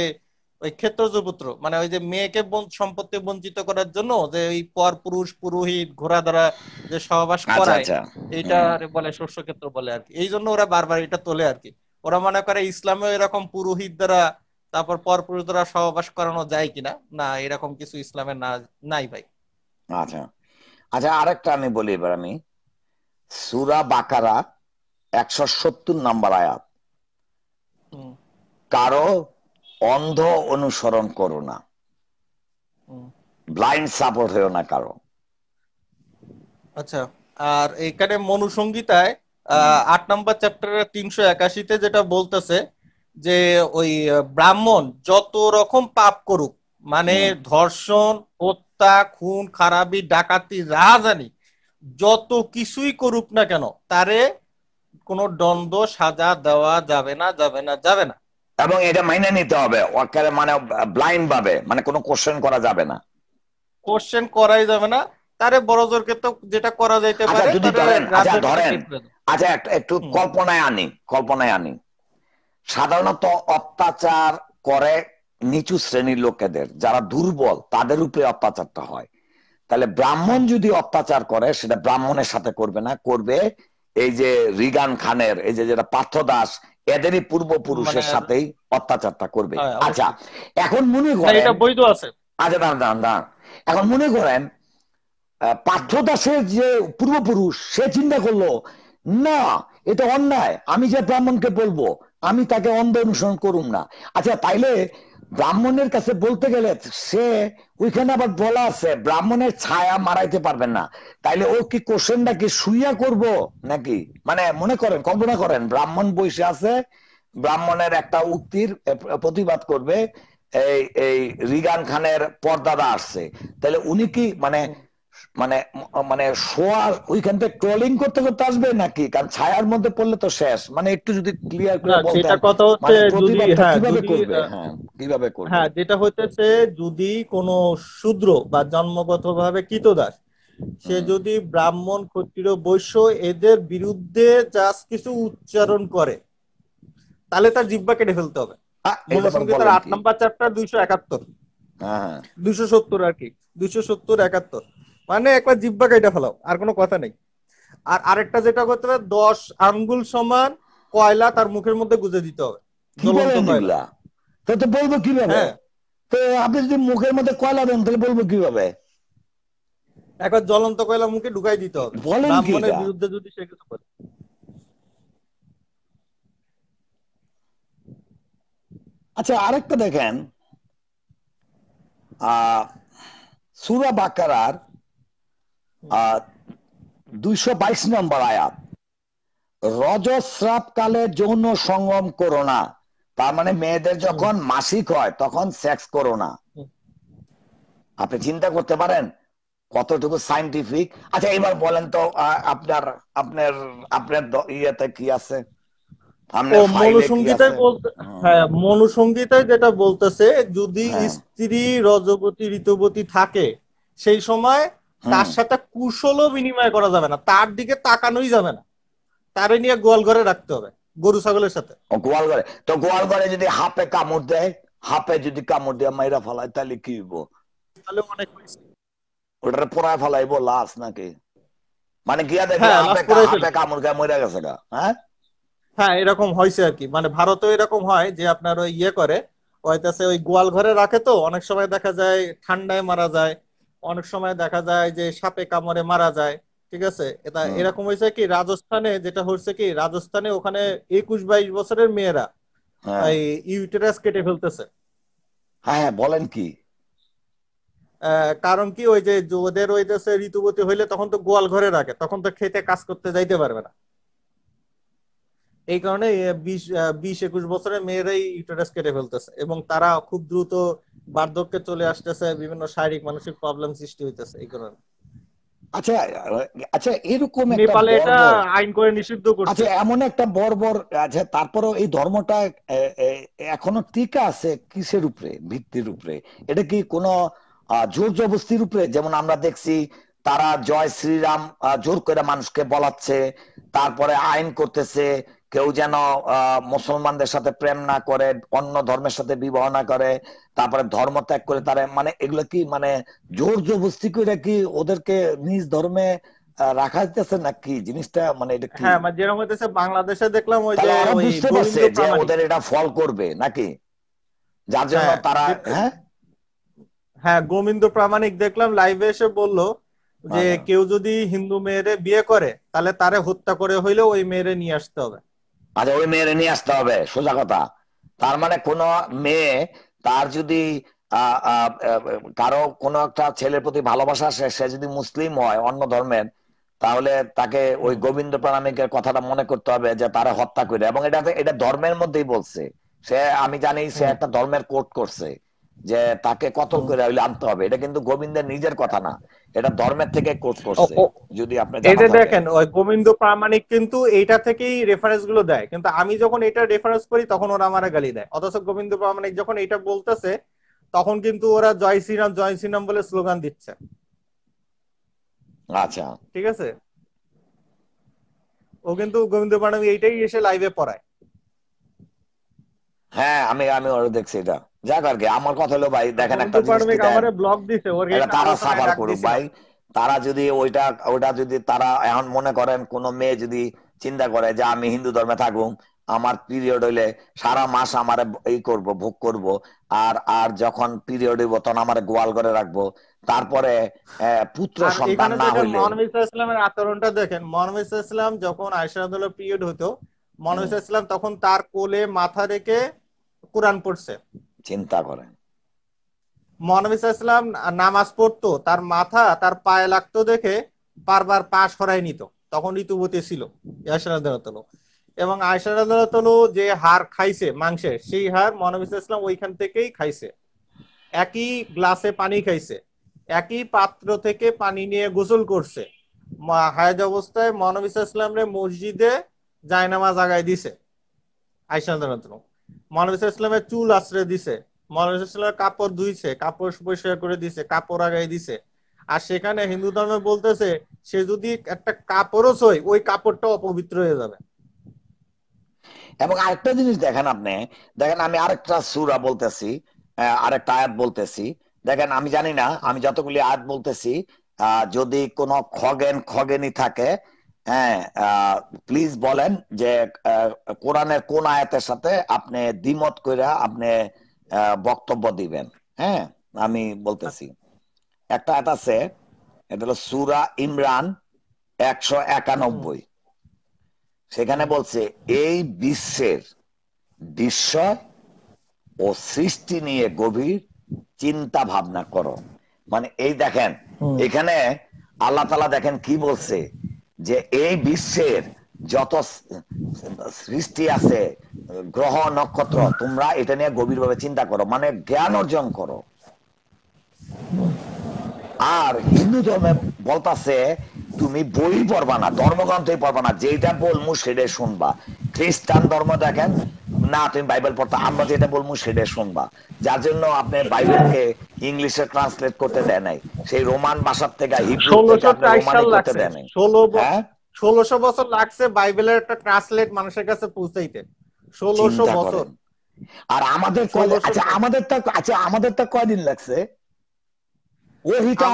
ওই ক্ষেত্রজ পুত্র মানে ওই যে মেয়েকে সম্পত্তি বঞ্চিত করার জন্য যে ওই পর পুরুষ পুরোহিত ঘোড়া দ্বারা যে সহবাস আচ্ছা, করায় আচ্ছা। এটা বলে শস্য ক্ষেত্র বলে আর কি এই জন্য ওরা বারবার এটা তোলে আর কি ওরা মনে করে ইসলামে এরকম পুরোহিত দ্বারা তারপর পর পুরুষ দ্বারা সহবাস করানো যায় কিনা না এরকম কিছু ইসলামের না নাই ভাই আচ্ছা আচ্ছা আরেকটা আমি বলি এবার আমি সুরা বাকারা একশো সত্তর নাম্বার আয়াত কারো অন্ধ অনুসরণ করো না ব্লাইন্ড সাপোর্ট হয়েও না কারো আচ্ছা আর এখানে মনুসংগীতায় আট নম্বর চ্যাপ্টার তিনশো একাশিতে যেটা বলতেছে যে ওই ব্রাহ্মণ যত রকম পাপ করুক মানে ধর্ষণ হত্যা খুন খারাপি ডাকাতি রাজানি যত কিছুই করুক না কেন তারে কোনো দ্বন্দ্ব সাজা দেওয়া যাবে না যাবে না যাবে না এবং এটা মাইনে নিতে হবে ওয়াকারে মানে ব্লাইন্ড ভাবে মানে কোনো কোশ্চেন করা যাবে না কোশ্চেন করাই যাবে না তারে বড় জোরকে তো যেটা করা যাইতে আচ্ছা, পারে যদি ধরেন আচ্ছা ধরেন আচ্ছা একটা একটু কল্পনায় আনি কল্পনায় আনি সাধারণত অত্যাচার করে নিচু শ্রেণীর লোকেদের যারা দুর্বল তাদের উপরে অত্যাচারটা হয় তাহলে ব্রাহ্মণ যদি অত্যাচার করে সেটা ব্রাহ্মণের সাথে করবে না করবে এই যে রিগান খানের এই যে যেটা পার্থ দাস এদেরই পূর্বপুরুষের মানে সাথেই অত্যাচারটা করবে আচ্ছা এখন মনে করেন এটা বৈধ আছে আচ্ছা দাঁড়ান দাঁড়ান দাঁড়ান এখন মনে করেন পার্থ দাসের যে পূর্বপুরুষ সে চিন্তা করলো না এটা অন্যায় আমি যে ব্রাহ্মণকে বলবো আমি তাকে অন্ধ অনুসরণ করুম না আচ্ছা তাইলে ব্রাহ্মণের কাছে বলতে গেলে সে ওইখানে আবার বলা আছে ব্রাহ্মণের ছায়া মারাইতে পারবে না তাইলে ও কি কোশ্চেনটা কি শুইয়া করব নাকি মানে মনে করেন কল্পনা করেন ব্রাহ্মণ বসে আছে ব্রাহ্মণের একটা উক্তির প্রতিবাদ করবে এই এই রিগান খানের পর্দাদা আসছে তাহলে উনি কি মানে মানে মানে শোয়া ওইখান থেকে ট্রলিং করতে করতে আসবে নাকি কারণ ছায়ার মধ্যে পড়লে তো শেষ মানে একটু যদি ক্লিয়ার করে বলতে সেটা কথা মানে হচ্ছে যদি হ্যাঁ, হ্যাঁ কিভাবে করবে হ্যাঁ যেটা হইতেছে যদি কোন শূদ্র বা জন্মগতভাবে কৃতদাস সে যদি ব্রাহ্মণ ক্ষত্রিয় বৈশ্য এদের বিরুদ্ধে যাস কিছু উচ্চারণ করে তাহলে তার জিব্বা কেটে ফেলতে হবে তার আট নম্বর চ্যাপ্টার দুইশো একাত্তর হ্যাঁ, হ্যাঁ। দুইশো সত্তর আর কি দুইশো সত্তর একাত্তর মানে একবার জিব্বা কাইটা ফেলাও আর কোনো কথা নেই আর আরেকটা যেটা করতে হবে দশ আঙ্গুল সমান কয়লা তার মুখের মধ্যে গুজে দিতে হবে কয়লা তো তো বলবো কিভাবে হ্যাঁ। তো আপনি যদি মুখের মধ্যে কয়লা দেন তাহলে বলবো কিভাবে একবার জ্বলন্ত কয়লা মুখে ঢুকাই দিতে হবে ব্রাহ্মণের বিরুদ্ধে যদি সে কিছু করে আচ্ছা আরেকটা দেখেন সুরা বাকারার দুইশো নম্বর আয়াত রজস্রাবকালে যৌন সঙ্গম করো না তার মানে মেয়েদের যখন মাসিক হয় তখন সেক্স করো না আপনি চিন্তা করতে পারেন কতটুকু সাইন্টিফিক আচ্ছা এবার বলেন তো আপনার আপনার আপনার ইয়েতে কি আছে হ্যাঁ, মনুসংগীতায় যেটা বলতেছে যদি হ্যাঁ। স্ত্রী রজবতী ঋতুবতী থাকে সেই সময় তার সাথে কুশলও বিনিময় করা যাবে না তার দিকে তাকানোই যাবে না তারে নিয়ে গোয়াল ঘরে রাখতে হবে গরু ছাগলের সাথে গোয়াল ঘরে তো গোয়াল ঘরে যদি হাপে কামড় দেয় হাপে যদি কামড় দেয় মাইরা ফালায় তাহলে কি হইব তাহলে অনেক ওটারে পোড়ায় ফলাইবো লাশ নাকি মানে গিয়া দেখে হাপে হ্যাঁ, কামড় গায়ে মরে গেছে গা হ্যাঁ হ্যাঁ এরকম হয়েছে আর কি মানে ভারতেও এরকম হয় যে আপনার ওই ইয়ে করে হইতাছে ওই গোয়াল ঘরে রাখে তো অনেক সময় দেখা যায় ঠান্ডায় মারা যায় অনেক সময় দেখা যায় যে সাপে কামড়ে মারা যায় ঠিক আছে এটা এরকম হয়েছে কি রাজস্থানে যেটা হচ্ছে কি রাজস্থানে ওখানে একুশ বাইশ বছরের মেয়েরা হ্যাঁ। এই ইউটেরাস কেটে ফেলতেছে হ্যাঁ, হ্যাঁ বলেন কি কারণ কি ওই যে ওদের ওই দেশে ঋতুবতী হইলে তখন তো গোয়াল ঘরে রাখে তখন তো খেতে কাজ করতে যাইতে পারবে না এই কারণে বিশ বিশ একুশ বছরের মেয়েরাই ইউটেরাস কেটে ফেলতেছে এবং তারা খুব দ্রুত বার্ধক্যে চলে আসতেছে বিভিন্ন শারীরিক মানসিক প্রবলেম সৃষ্টি হইতেছে এই কারণে আচ্ছা আচ্ছা এরকম এটা আইন করে নিষিদ্ধ করছে আচ্ছা এমন একটা বর্বর আচ্ছা তারপরে এই ধর্মটা এখনো আছে কিসের উপরে ভিত্তির উপরে এটা কি কোনো জোর জবস্তির উপরে যেমন আমরা দেখছি তারা জয় শ্রীরাম জোর করে মানুষকে বলাচ্ছে তারপরে আইন করতেছে কেউ যেন মুসলমানদের সাথে প্রেম না করে অন্য ধর্মের সাথে বিবাহ না করে তারপরে ধর্ম ত্যাগ করে তারা মানে এগুলো কি মানে জোর জবস্তি করে কি ওদেরকে নিজ ধর্মে রাখা যেতেছে নাকি জিনিসটা মানে এটা কি হ্যাঁ মানে যেরকম হইতেছে বাংলাদেশে দেখলাম ওই যে বুঝতে পারছে যে ওদের এটা ফল করবে নাকি যার জন্য হ্যাঁ, তারা হ্যাঁ হ্যাঁ গোবিন্দ প্রামাণিক দেখলাম লাইভে এসে বলল যে হ্যাঁ, হ্যাঁ। কেউ যদি হিন্দু মেয়েরে বিয়ে করে তাহলে তারে হত্যা করে হইলেও ওই মেয়েরে নিয়ে আসতে হবে আচ্ছা ওই মেয়েরে নিয়ে আসতে হবে সোজা কথা তার মানে কোন মেয়ে তার যদি কারো কোনো একটা ছেলের প্রতি ভালোবাসা আসে সে যদি মুসলিম হয় অন্য ধর্মের তাহলে তাকে ওই গোবিন্দ প্রণামিকের কথাটা মনে করতে হবে যে তারা হত্যা করে এবং এটা এটা ধর্মের মধ্যেই বলছে সে আমি জানি সে একটা ধর্মের কোর্ট করছে যে তাকে কতল করে হইলে আনতে হবে এটা কিন্তু গোবিন্দের নিজের কথা না এটা ধর্মের থেকে কোর্স করছে যদি আপনি এটা দেখেন ওই গোবিন্দ প্রামাণিক কিন্তু এইটা থেকেই রেফারেন্স গুলো দেয় কিন্তু আমি যখন এটা রেফারেন্স করি তখন ওরা আমারে গালি দেয় অথচ গোবিন্দ প্রামাণিক যখন এটা বলতেছে তখন কিন্তু ওরা জয় শ্রীরাম জয় শ্রীরাম বলে স্লোগান দিচ্ছে আচ্ছা ঠিক আছে ও কিন্তু গোবিন্দ প্রামাণিক এইটাই এসে লাইভে পড়ায় হ্যাঁ আমি আমি ওরা দেখছি এটা যাক আর কি আমার কথা হলো ভাই দেখেন একটা ব্লক দিছে তারা সাবার করুক ভাই তারা যদি ওইটা ওইটা যদি তারা এখন মনে করেন কোন মেয়ে যদি চিন্তা করে যে আমি হিন্দু ধর্মে থাকবো আমার পিরিয়ড হইলে সারা মাস আমার এই করব ভোগ করব আর আর যখন পিরিয়ড হইব তখন আমার গোয়াল করে রাখবো তারপরে পুত্র সন্তান না হইলে ইসলামের আচরণটা দেখেন মনমিসা ইসলাম যখন আয়সাদুল্লাহ পিরিয়ড হতো মনমিসা ইসলাম তখন তার কোলে মাথা রেখে কোরআন পড়ছে চিন্তা করেন মহানবী ইসলাম নামাজ পড়তো তার মাথা তার পায়ে লাগতো দেখে বারবার পা সরাই নিত তখন ঋতুবতী ছিল এবং আয়সারাদুল যে হার খাইছে মাংসের সেই হার মহানবী ইসলাম ওইখান থেকেই খাইছে একই গ্লাসে পানি খাইছে একই পাত্র থেকে পানি নিয়ে গোসল করছে হায়াজ অবস্থায় মহানবী ইসলামরে মসজিদে জায়নামাজ আগায় দিছে আয়সারাদুল মানবিস চুল আশ্রয় দিছে কাপড় ধুইছে কাপড় পরিষ্কার করে দিছে কাপড় আগায় দিছে আর সেখানে হিন্দু ধর্মে বলতেছে সে যদি একটা কাপড়ও ওই কাপড়টা অপবিত্র হয়ে যাবে এবং আরেকটা জিনিস দেখেন আপনি দেখেন আমি আরেকটা সুরা বলতেছি আরেকটা আয়াত বলতেছি দেখেন আমি জানি না আমি যতগুলি আয়াত বলতেছি যদি কোনো খগেন খগেনি থাকে হ্যাঁ প্লিজ বলেন যে কোরআনের কোন আয়াতের সাথে আপনি দ্বিমত করে আপনি বক্তব্য দিবেন হ্যাঁ আমি বলতেছি একটা আয়াত আছে এটা হলো সুরা ইমরান একশো একানব্বই সেখানে বলছে এই বিশ্বের বিস্ময় ও সৃষ্টি নিয়ে গভীর চিন্তা ভাবনা করো মানে এই দেখেন এখানে আল্লাহ তালা দেখেন কি বলছে যে এই বিশ্বের যত সৃষ্টি আছে গ্রহ নক্ষত্র তোমরা এটা নিয়ে গভীরভাবে চিন্তা করো মানে জ্ঞান অর্জন করো আর হিন্দু ধর্মে বলতাছে তুমি বই পড়বা না ধর্মগ্রন্থই পড়বা না যেটা বলবো সেটাই শুনবা খ্রিস্টান ধর্ম দেখেন না তুমি বাইবেল পড়তো আমরা যেটা বলবো সেটা শুনবা যার জন্য আপনি বাইবেলকে ইংলিশে ট্রান্সলেট করতে দেয় নাই সেই রোমান ভাষার থেকে হ্যাঁ? ষোলোশো বছর লাগছে বাইবেলের একটা ট্রান্সলেট মানুষের কাছে পৌঁছাইতে ষোলোশো বছর আর আমাদের আচ্ছা আমাদের তা আচ্ছা আমাদের তা কয়দিন লাগছে ওহিটা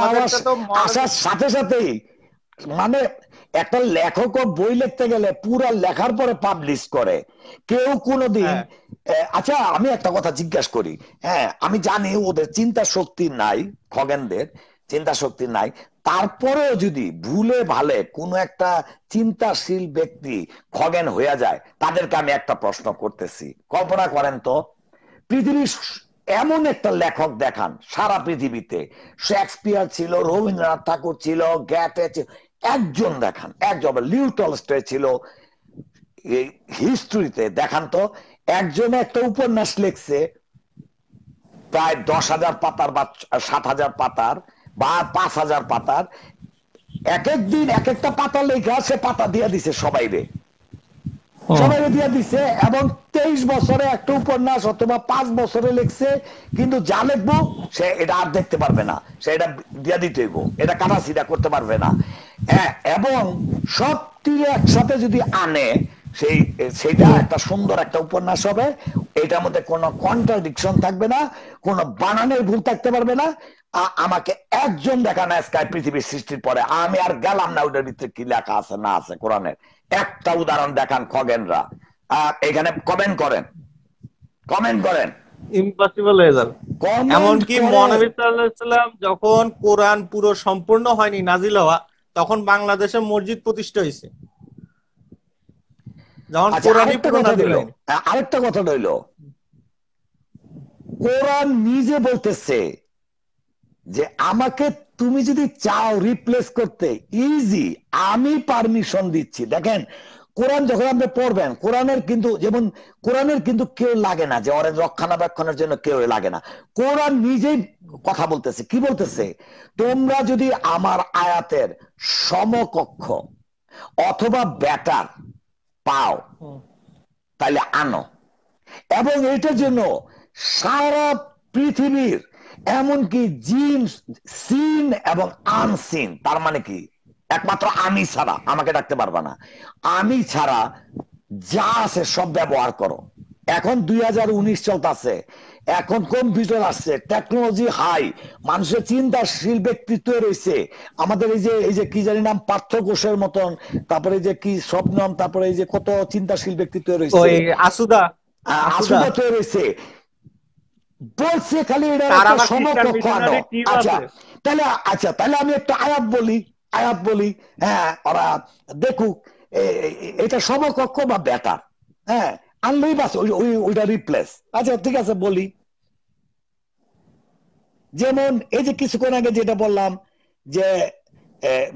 আসার সাথে সাথেই মানে একটা লেখক বই লিখতে গেলে পুরা লেখার পরে পাবলিশ করে কেউ কোনোদিন হ্যাঁ। আচ্ছা আমি একটা কথা জিজ্ঞাসা করি হ্যাঁ আমি জানি ওদের চিন্তা শক্তি নাই খগেনদের চিন্তা শক্তি নাই তারপরেও যদি ভুলে ভালে কোনো একটা চিন্তাশীল ব্যক্তি খগেন হয়ে যায় তাদেরকে আমি একটা প্রশ্ন করতেছি কল্পনা করেন তো পৃথিবীর এমন একটা লেখক দেখান সারা পৃথিবীতে শেক্সপিয়ার ছিল রবীন্দ্রনাথ ঠাকুর ছিল গ্যাটে ছিল একজন দেখান একজন লিউ টলস্টয় ছিল হিস্ট্রিতে দেখান তো একজন একটা উপন্যাস লেখছে প্রায় দশ হাজার পাতার বা সাত হাজার পাতার বা পাঁচ হাজার পাতার এক একদিন এক একটা পাতা লেখা সে পাতা দিয়ে দিছে সবাই রে সবাই দিয়া দিছে এবং তেইশ বছরে একটা উপন্যাস অথবা পাঁচ বছরে লিখছে কিন্তু যা লিখবো সে এটা আর দেখতে পারবে না সে এটা দিয়া দিতে হইব এটা কাটা সিটা করতে পারবে না এবং সব সবটি একসাথে যদি আনে সেই সেটা একটা সুন্দর একটা উপন্যাস হবে এটার মধ্যে কোনো কন্ট্রাডিকশন থাকবে না কোনো বানানের ভুল থাকতে পারবে না আমাকে একজন দেখা না পৃথিবীর সৃষ্টির পরে আমি আর গেলাম না ওইটার ভিতরে কি লেখা আছে না আছে কোরআনের একটা উদাহরণ দেখান খগেনরা আর এখানে কমেন্ট করেন কমেন্ট করেন ইম্পসিবল হয়ে যাবে এমনকি মহানবী যখন কোরআন পুরো সম্পূর্ণ হয়নি নাজিল হওয়া তখন বাংলাদেশে মসজিদ প্রতিষ্ঠা হয়েছে যখন আচ্ছা, কোরআনই পুরো আরেকটা কথা রইল কোরআন নিজে বলতেছে যে আমাকে তুমি যদি চাও রিপ্লেস করতে ইজি আমি পারমিশন দিচ্ছি দেখেন কোরআন যখন আপনি পড়বেন কোরআনের কিন্তু যেমন কোরআনের কিন্তু কেউ লাগে না যে অরেঞ্জ রক্ষণাবেক্ষণের জন্য কেউ লাগে না কোরআন নিজেই কথা বলতেছে কি বলতেছে তোমরা যদি আমার আয়াতের সমকক্ষ অথবা ব্যাটার পাও তাহলে আনো এবং এটার জন্য সারা পৃথিবীর এমনকি জিন সিন এবং আনসিন তার মানে কি একমাত্র আমি ছাড়া আমাকে ডাকতে পারবা না আমি ছাড়া যা আছে সব ব্যবহার করো এখন দুই হাজার উনিশ চলতেছে এখন কম্পিউটার আসছে টেকনোলজি হাই মানুষের চিন্তাশীল ব্যক্তিত্ব রয়েছে আমাদের এই যে এই যে কি জানি নাম পার্থ ঘোষের মতন তারপরে যে কি স্বপ্নম তারপরে এই যে কত চিন্তাশীল ব্যক্তিত্ব রয়েছে আসুদা আসুদা তৈরি রয়েছে বলছে খালি এটা সমকক্ষ আচ্ছা তাহলে আচ্ছা তাহলে আমি একটা আয়াত বলি আয়াত বলি হ্যাঁ ওরা দেখুক এটা সমকক্ষ বা বেটার হ্যাঁ আনলেই বাস ওই ওইটা রিপ্লেস আচ্ছা ঠিক আছে বলি যেমন এই যে কিছুক্ষণ আগে যেটা বললাম যে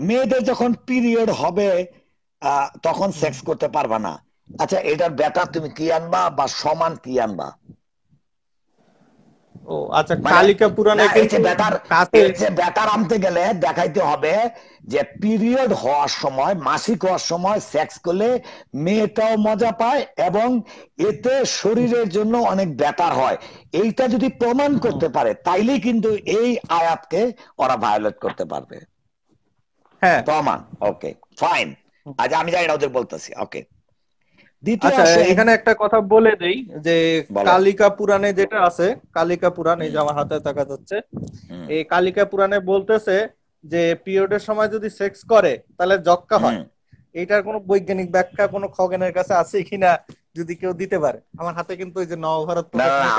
মেয়েদের যখন পিরিয়ড হবে তখন সেক্স করতে পারবা না আচ্ছা এটার বেটার তুমি কি আনবা বা সমান কি আনবা ও আচ্ছা মানে কালিকা পুরাণে কিন্তু বেতার বেতার আনতে গেলে দেখাইতে হবে যে পিরিয়ড হওয়ার সময় মাসিক হওয়ার সময় সেক্স করলে মেয়েটাও মজা পায় এবং এতে শরীরের জন্য অনেক বেতার হয় এইটা যদি প্রমাণ করতে পারে তাইলে কিন্তু এই আয়াতকে ওরা ভায়োলেট করতে পারবে হ্যাঁ প্রমাণ ওকে ফাইন আজ আমি জানি না ওদের বলতেছি ওকে আচ্ছা এখানে একটা কথা বলে দেই যে কালিকা পুরাণে যেটা আছে কালিকা পুরাণ এই যে আমার হাতে দেখা যাচ্ছে এই কালিকা পুরাণে বলতেছে যে পিরিয়ডের সময় যদি সেক্স করে তাহলে যক্কা হয় এটার কোনো বৈজ্ঞানিক ব্যাখ্যা কোনো খগেনের কাছে আছে কিনা যদি কেউ দিতে পারে আমার হাতে কিন্তু ওই যে নবভারত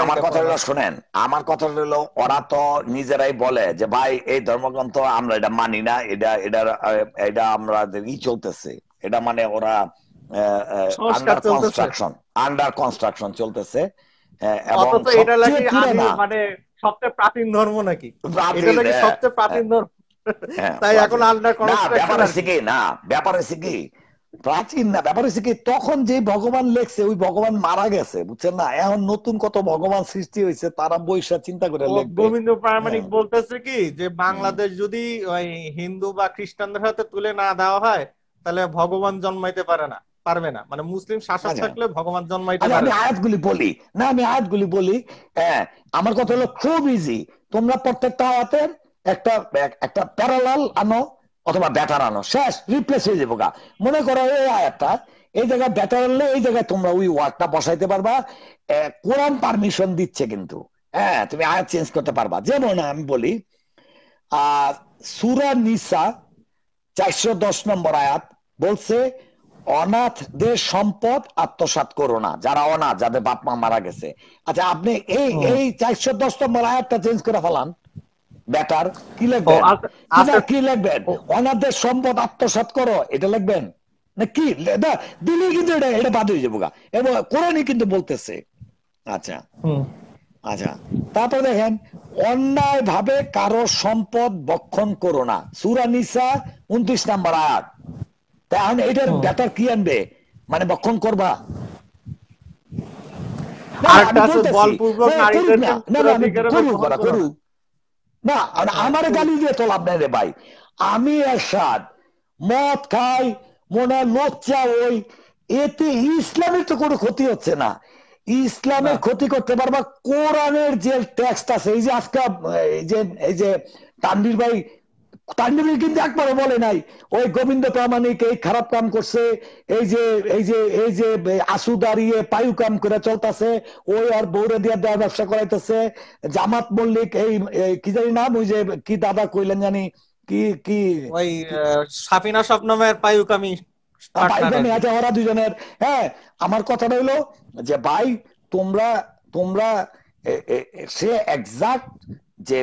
আমার কথা হলো শুনেন আমার কথা হলো ওরা তো নিজেরাই বলে যে ভাই এই ধর্মগ্রন্থ আমরা এটা মানি না এটা এটা এটা আমরা ই চলতেছে এটা মানে ওরা আন্ডার কনস্ট্রাকশন আন্ডার কনস্ট্রাকশন চলতেছে মানে সবচেয়ে প্রাচীন ধর্ম নাকি এটা হ্যাঁ, সবচেয়ে প্রাচীন হ্যাঁ। ধর্ম হ্যাঁ, তাই এখন আন্ডার কনস্ট্রাকশন না ব্যাপারে কি প্রাচীন না ব্যাপার হচ্ছে কি তখন যে ভগবান লেখছে ওই ভগবান মারা গেছে বুঝছেন না এখন নতুন কত ভগবান সৃষ্টি হয়েছে তারা বৈশা চিন্তা করে লিখবে গোবিন্দ প্রামাণিক বলতেছে কি যে বাংলাদেশ যদি হিন্দু বা খ্রিস্টানদের হাতে তুলে না দেওয়া হয় তাহলে ভগবান জন্মাইতে পারে না পারবে না মানে মুসলিম শাসক থাকলে ভগবান জন্মাইতে পারবে আমি আয়াতগুলি বলি না আমি আয়াতগুলি বলি হ্যাঁ আমার কথা হলো খুব ইজি তোমরা প্রত্যেকটা আয়াতের একটা একটা প্যারালাল আনো অথবা ব্যাটার আনো শেষ রিপ্লেস হয়ে যাবো গা মনে করো এই আয়াতটা এই জায়গায় ব্যাটার আনলে এই জায়গায় তোমরা ওই ওয়ার্ডটা বসাইতে পারবা কোরআন পারমিশন দিচ্ছে কিন্তু হ্যাঁ তুমি আয়াত চেঞ্জ করতে পারবা যেমন আমি বলি আহ সুরা নিসা চারশো দশ নম্বর আয়াত বলছে অনাথদের সম্পদ আত্মসাত করো না যারা অনাথ যাদের বাপ মা মারা গেছে আচ্ছা আপনি এই এই চারশো দশ নম্বর আয়াতটা চেঞ্জ করে ফেলান বেটার আচ্ছা, আচ্ছা। কি লিখবেন কি লিখবেন অনাথদের সম্পদ আত্মসাত করো এটা লিখবেন না কি দিলে কিন্তু এটা এটা বাদ হয়ে যাবো গা এবং কোরআনই কিন্তু বলতেছে আচ্ছা আচ্ছা তারপর দেখেন অন্যায় ভাবে কারো সম্পদ বক্ষণ করো না সুরানিসা উনত্রিশ নাম্বার আয়াত এখন এটার ব্যাপার কি আনবে মানে বক্ষণ করবা না হ্যাঁ, হ্যাঁ। আমার গালি দিয়ে তো লাভ রে ভাই আমি এরশাদ মদ খাই মনে লজ্জা ওই এতে ইসলামের তো কোনো ক্ষতি হচ্ছে না ইসলামের ক্ষতি করতে পারবা কোরআনের যে টেক্সট আছে এই যে আজকে এই যে এই যে তানভীর ভাই তান্ডুরি কিন্তু একবারও বলে নাই ওই গোবিন্দ প্রামাণিক এই খারাপ কাম করছে এই যে এই যে এই যে আসু দাঁড়িয়ে পায়ু কাম করে চলতেছে ওই আর বৌরে দিয়ে দেওয়া ব্যবসা করাইতেছে জামাত মল্লিক এই কি জানি নাম ওই যে কি দাদা কইলেন জানি কি কি ওই সাফিনা স্বপ্নমের পায়ুকামি আছে আচ্ছা, ওরা দুজনের হ্যাঁ আমার কথাটা হলো যে ভাই তোমরা তোমরা সে এক্সাক্ট যে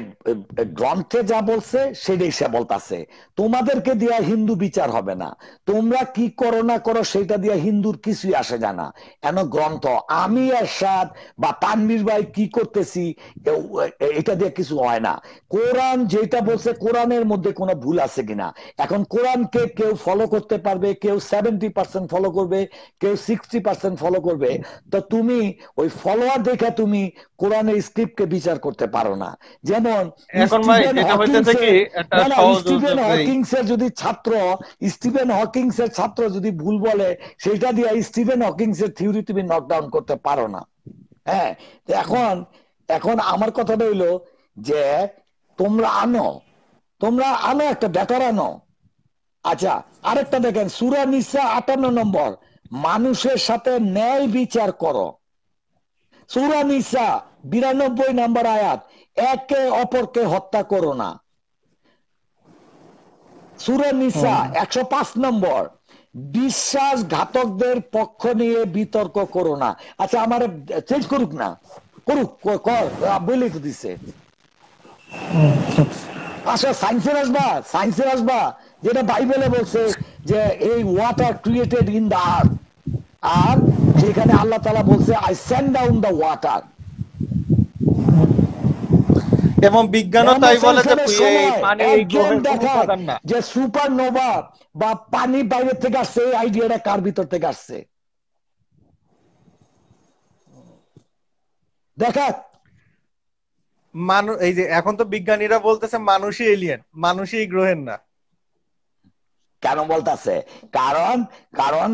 গ্রন্থে যা বলছে সেটাই সে বলতাছে তোমাদেরকে দিয়া হিন্দু বিচার হবে না তোমরা কি করো না করো সেটা দিয়া হিন্দুর কিছুই আসে জানা এন গ্রন্থ আমি এরশাদ বা তানবির ভাই কি করতেছি এটা দিয়ে কিছু হয় না কোরআন যেটা বলছে কোরআনের মধ্যে কোনো ভুল আছে কিনা এখন কোরআনকে কেউ ফলো করতে পারবে কেউ সেভেন্টি পার্সেন্ট ফলো করবে কেউ সিক্সটি পার্সেন্ট ফলো করবে তো তুমি ওই ফলোয়ার দেখে তুমি কোরআনের স্ক্রিপ্টকে বিচার করতে পারো না যেমন এখন ভাই এটা হইতেছে কি একটা সহজ হকিংস এর যদি ছাত্র স্টিভেন হকিংস এর ছাত্র যদি ভুল বলে সেটা দিয়ে স্টিভেন হকিংস এর থিওরি তুমি নকডাউন করতে পারো না হ্যাঁ এখন এখন আমার কথাটা হইলো যে তোমরা আনো তোমরা আনো একটা ব্যাটার আনো আচ্ছা আরেকটা দেখেন সুরা নিসা আটান্ন নম্বর মানুষের সাথে ন্যায় বিচার করো সুরা নিসা বিরানব্বই নম্বর আয়াত একে অপরকে হত্যা করো না সুরে একশো পাঁচ নম্বর বিশ্বাসঘাতকদের পক্ষ নিয়ে বিতর্ক করো না আচ্ছা আমার চেঞ্জ করুক না করুক কর বলে তো দিছে আচ্ছা সায়েন্সের আসবা সায়েন্সের আসবা যেটা বাইবেলে বলছে যে এই water created in the earth আর যেখানে আল্লাহ তালা বলছে I send down the water এবং বিজ্ঞানও তাই বলে যে পানি যে সুপারনোভা বা পানি বাইরে থেকে আসছে এই আইডিয়াটা কার ভিতর থেকে আসছে দেখা মানুষ এই যে এখন তো বিজ্ঞানীরা বলতেছে মানুষই এলিয়েন মানুষই গ্রহের না কেন বলতেছে কারণ কারণ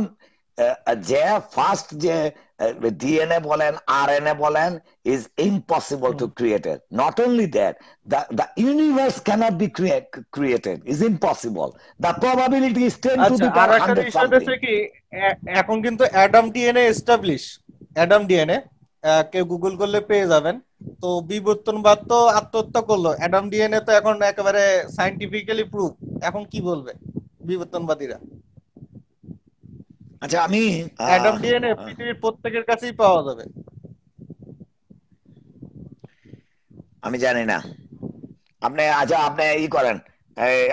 যে ফার্স্ট যে DNA bolen, RNA bolen is impossible mm. to create it. Not only that, the, the universe cannot be create, created. Is impossible. The probability is 10 Achha, to the power 100 something. কি এখন কিন্তু Adam DNA establish Adam DNA কেউ Google করলে পেয়ে যাবেন তো বিবর্তনবাদ তো আত্মহত্যা করলো অ্যাডাম ডিএনএ তো এখন একেবারে সাইন্টিফিক্যালি প্রুফ এখন কি বলবে বিবর্তনবাদীরা আচ্ছা আমি অ্যাডাম ডিএনএ পৃথিবীর প্রত্যেকের কাছেই পাওয়া যাবে আমি জানি না আপনি আচ্ছা আপনি ই করেন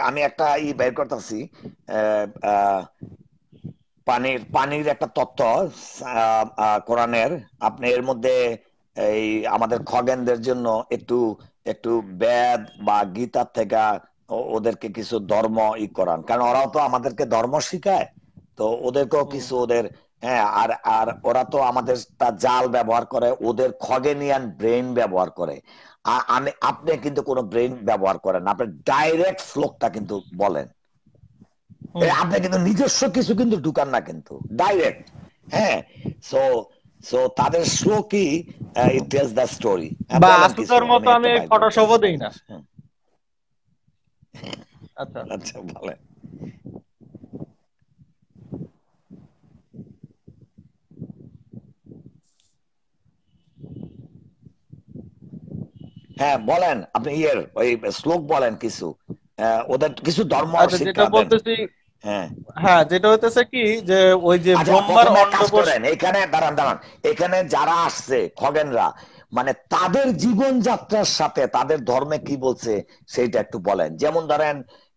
আমি একটা ই বের করতেছি পানির পানির একটা তত্ত্ব কোরআনের আপনি এর মধ্যে এই আমাদের খগেনদের জন্য একটু একটু বেদ বা গীতার থেকে ওদেরকে কিছু ধর্ম ই করান কারণ ওরাও তো আমাদেরকে ধর্ম শিখায় তো ওদেরকেও কিছু ওদের হ্যাঁ আর আর ওরা তো আমাদের তার জাল ব্যবহার করে ওদের খগেনিয়ান ব্রেন ব্যবহার করে আর আমি আপনি কিন্তু কোনো ব্রেন ব্যবহার করেন আপনি ডাইরেক্ট ফ্লোকটা কিন্তু বলেন আপনি কিন্তু নিজস্ব কিছু কিন্তু ঢুকান না কিন্তু ডাইরেক্ট হ্যাঁ সো সো তাদের শ্লো কি ইট টেলস দ্য স্টোরি বা আসুতোর মতো আমি ফটোশপও দেই না হ্যাঁ। আচ্ছা আচ্ছা ভালো হ্যাঁ বলেন আপনি ইয়ের ওই শ্লোক বলেন কিছু ওদের কিছু ধর্ম আচ্ছা, যেটা বলতেছি হ্যাঁ।, হ্যাঁ যেটা হইতেছে কি যে ওই যে আচ্ছা, ব্রহ্মার এখানে দাঁড়ান দাঁড়ান এখানে যারা আসছে খগেনরা মানে তাদের জীবন যাত্রার সাথে তাদের ধর্মে কি বলছে সেইটা একটু বলেন যেমন ধরেন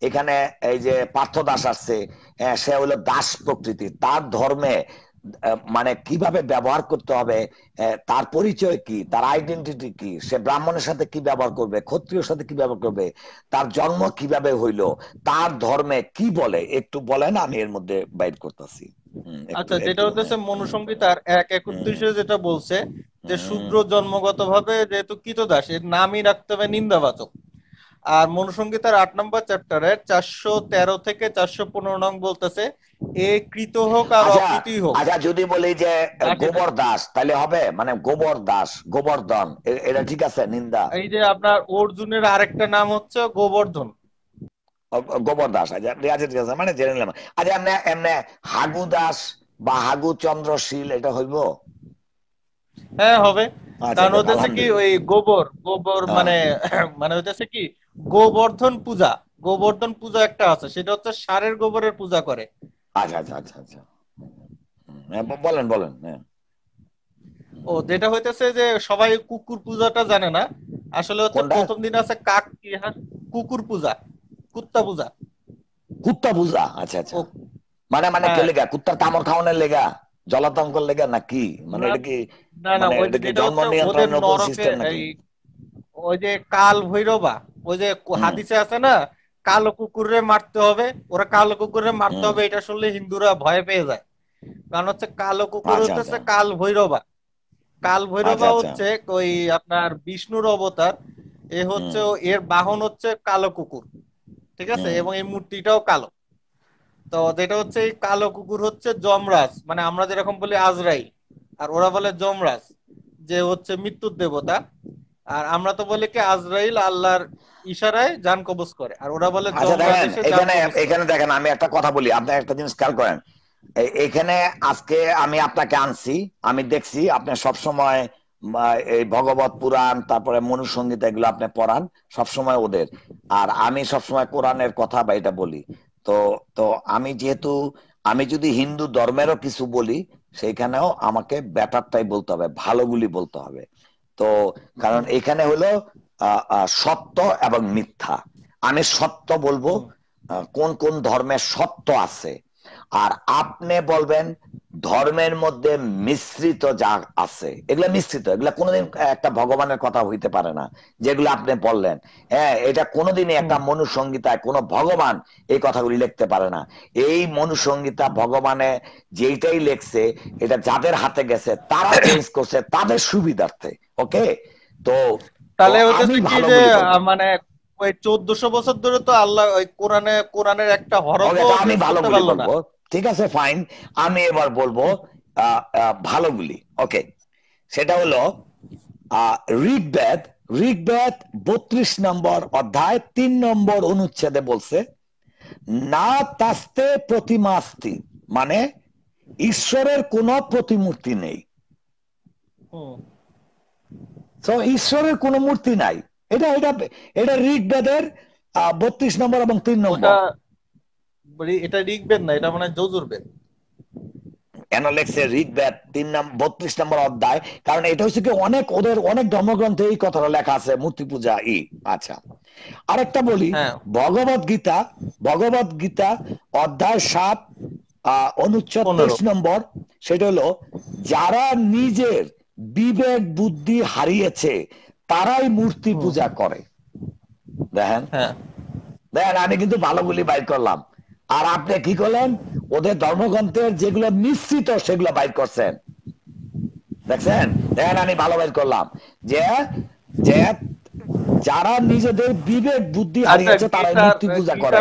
এখানে এই যে পার্থ দাস আসছে হ্যাঁ, সে হলো দাস প্রকৃতি তার ধর্মে মানে কিভাবে ব্যবহার করতে হবে তার পরিচয় কি তার আইডেন্টিটি কি সে ব্রাহ্মণের সাথে কি ব্যবহার করবে ক্ষত্রিয় সাথে কি ব্যবহার করবে তার জন্ম কিভাবে হইল তার ধর্মে কি বলে একটু বলেন আমি এর মধ্যে বাইর করতেছি আচ্ছা যেটা হচ্ছে মনুসংগীত আর এক একত্রিশে যেটা বলছে যে শূদ্র জন্মগতভাবে যেহেতু কৃতদাস এর নামই রাখতে হবে নিন্দাবাচক আর মনুসংহিতার আট নম্বর চ্যাপ্টারে চারশো তেরো থেকে চারশো পনেরো নং বলতেছে এ কৃত হোক আর আচ্ছা, অকৃতই হোক আচ্ছা যদি বলি যে আচ্ছা, আচ্ছা। গোবর দাস তাহলে হবে মানে গোবর দাস গোবর্ধন এটা ঠিক আছে নিন্দা এই যে আপনার অর্জুনের আরেকটা নাম হচ্ছে গোবর্ধন গোবর দাস আচ্ছা ঠিক আছে মানে জেনে নিলাম আচ্ছা এমনি এমনি হাগু দাস বা হাগু চন্দ্র শীল এটা হইব হ্যাঁ হবে কারণ হতেছে কি ওই গোবর গোবর হ্যাঁ। মানে (clears throat) মানে হচ্ছে কি গোবর্ধন পূজা গোবর্ধন পূজা একটা আছে সেটা হচ্ছে সারের গোবরের পূজা করে আচ্ছা আচ্ছা আচ্ছা, আচ্ছা। হ্যাঁ, বলেন বলেন হ্যাঁ। ও যেটা হইতেছে যে সবাই কুকুর পূজাটা জানে না আসলে প্রথম দিন আছে কাক হ্যাঁ? কুকুর পূজা কুত্তা পূজা কুত্তা পূজা আচ্ছা আচ্ছা মানে মানে কে লেগা কুত্তার কামড় খাওয়ানোর লেগা জলাতঙ্কর লেগা নাকি মানে কি এটা কি মানে জন্ম নাকি ওই যে কাল ভৈরবা ওই যে হাদিসে আছে না কালো কুকুরে মারতে হবে ওরা কালো কুকুরে মারতে হবে এটা শুনলে হিন্দুরা ভয় পেয়ে যায় কারণ হচ্ছে কালো কুকুর আচ্ছা, হচ্ছে আচ্ছা। কাল ভৈরবা কাল ভৈরবা আচ্ছা, হচ্ছে ওই আপনার বিষ্ণুর অবতার এ হচ্ছে এর বাহন হচ্ছে কালো কুকুর ঠিক আছে এবং এই মূর্তিটাও কালো তো যেটা হচ্ছে এই কালো কুকুর হচ্ছে যমরাজ মানে আমরা যেরকম বলি আজরাই আর ওরা বলে যমরাজ যে হচ্ছে মৃত্যুর দেবতা আর আমরা তো বলি কি আজরাইল আল্লাহর ইশারায় জান কবজ করে আর ওরা বলে আচ্ছা, এখানে এখানে দেখেন আমি একটা কথা বলি আপনি একটা জিনিস খেয়াল করেন এখানে আজকে আমি আপনাকে আনছি আমি দেখছি আপনি সব সময় এই ভগবত পুরাণ তারপরে মনুসংগীত এগুলো আপনি পড়ান সবসময় ওদের আর আমি সবসময় কোরআনের কথা বা এটা বলি তো তো আমি যেহেতু আমি যদি হিন্দু ধর্মেরও কিছু বলি সেইখানেও আমাকে ব্যাটারটাই বলতে হবে ভালোগুলি বলতে হবে তো কারণ এখানে হলো সত্য এবং মিথ্যা আমি সত্য বলবো কোন কোন ধর্মের সত্য আছে আর আপনি বলবেন ধর্মের মধ্যে মিশ্রিত যা আছে এগুলা মিশ্রিত এগুলা কোনোদিন একটা ভগবানের কথা হইতে পারে না যেগুলো আপনি বললেন হ্যাঁ এটা কোনোদিন একটা মনুসংগীতায় কোনো ভগবান এই কথাগুলি লিখতে পারে না এই মনুসংগীতা ভগবানে যেইটাই লেখছে এটা যাদের হাতে গেছে তারা চেঞ্জ করছে তাদের সুবিধার্থে ওকে তো তাহলে হচ্ছে কি যে মানে ওই চোদ্দশো বছর ধরে তো আল্লাহ ওই কোরআনে কোরআনের একটা হরফ আমি ভালো বলবো ঠিক আছে ফাইন আমি এবার বলবো ভালোগুলি ওকে সেটা হলো ঋগ্বেদ ঋগ্বেদ বত্রিশ নম্বর অধ্যায় তিন নম্বর অনুচ্ছেদে বলছে না তাস্তে প্রতিমাস্তি মানে ঈশ্বরের কোন প্রতিমূর্তি নেই তো ঈশ্বরের কোন মূর্তি নাই এটা এটা এটা ঋগ্বেদের বত্রিশ নম্বর এবং তিন নম্বর মানে এটা ঋগ্বেদ না এটা মানে যজুর বেদ অ্যানালেক্সের তিন বত্রিশ নম্বর অধ্যায় কারণ এটা হচ্ছে কি অনেক ওদের অনেক ধর্মগ্রন্থে এই কথাটা লেখা আছে মূর্তি পূজা ই আচ্ছা আরেকটা বলি হ্যাঁ। ভগবত গীতা ভগবত গীতা অধ্যায় সাত অনুচ্ছেদ তেইশ নম্বর সেটা হলো যারা নিজের বিবেক বুদ্ধি হারিয়েছে তারাই মূর্তি পূজা করে দেখেন হ্যাঁ। দেখেন আমি কিন্তু ভালো বলি বাইর করলাম আর আপনি কি করলেন ওদের ধর্মগ্রন্থের যেগুলো নিশ্চিত সেগুলো বাইর করছেন দেখছেন দেখেন আমি ভালো বাইর করলাম যে যে যারা নিজেদের বিবেক বুদ্ধি আচ্ছা, হারিয়েছে তারাই মূর্তি পূজা করে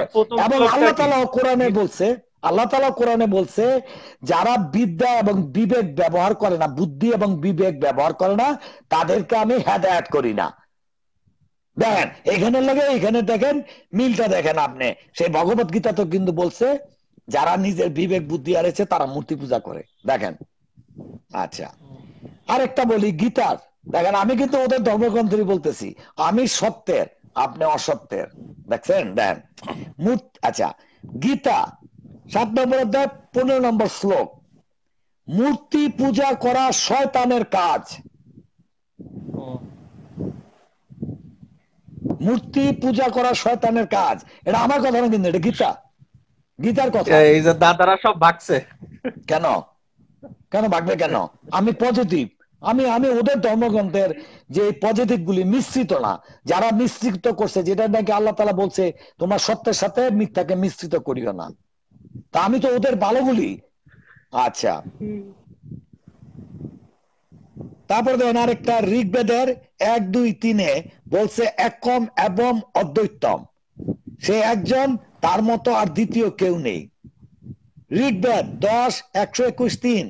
এবং আল্লাহ তালা কোরআনে বলছে আল্লাহ তালা কোরআনে বলছে যারা বিদ্যা এবং বিবেক ব্যবহার করে না বুদ্ধি এবং বিবেক ব্যবহার করে না তাদেরকে আমি হেদায়াত করি না দেখেন এখানে লাগে এখানে দেখেন মিলটা দেখেন আপনি সেই ভগবত গীতা তো কিন্তু বলছে যারা নিজের বিবেক বুদ্ধি হারেছে তারা মূর্তি পূজা করে দেখেন আচ্ছা আরেকটা বলি গীতার দেখেন আমি কিন্তু ওদের ধর্মগ্রন্থই বলতেছি আমি সত্যের আপনি অসত্যের দেখছেন দেন আচ্ছা গীতা সাত নম্বর অধ্যায় পনেরো নম্বর শ্লোক মূর্তি পূজা করা শয়তানের কাজ মূর্তি পূজা করা শয়তানের কাজ এটা আমার কথা না কিন্তু এটা গীতা গীতার কথা এই যে দাদারা সব ভাগছে কেন কেন ভাগবে কেন আমি পজিটিভ আমি আমি ওদের ধর্মগ্রন্থের যে পজিটিভ গুলি মিশ্রিত না যারা মিশ্রিত করছে যেটা নাকি আল্লাহ তালা বলছে তোমার সত্যের সাথে মিথ্যাকে মিশ্রিত করিও না তা আমি তো ওদের ভালো বলি আচ্ছা তারপরে দেখেন আরেকটা ঋগ্বেদের এক দুই তিনে বলছে একম এবং অদ্বৈতম সে একজন তার মতো আর দ্বিতীয় কেউ নেই ঋগ্বেদ দশ একশো একুশ তিন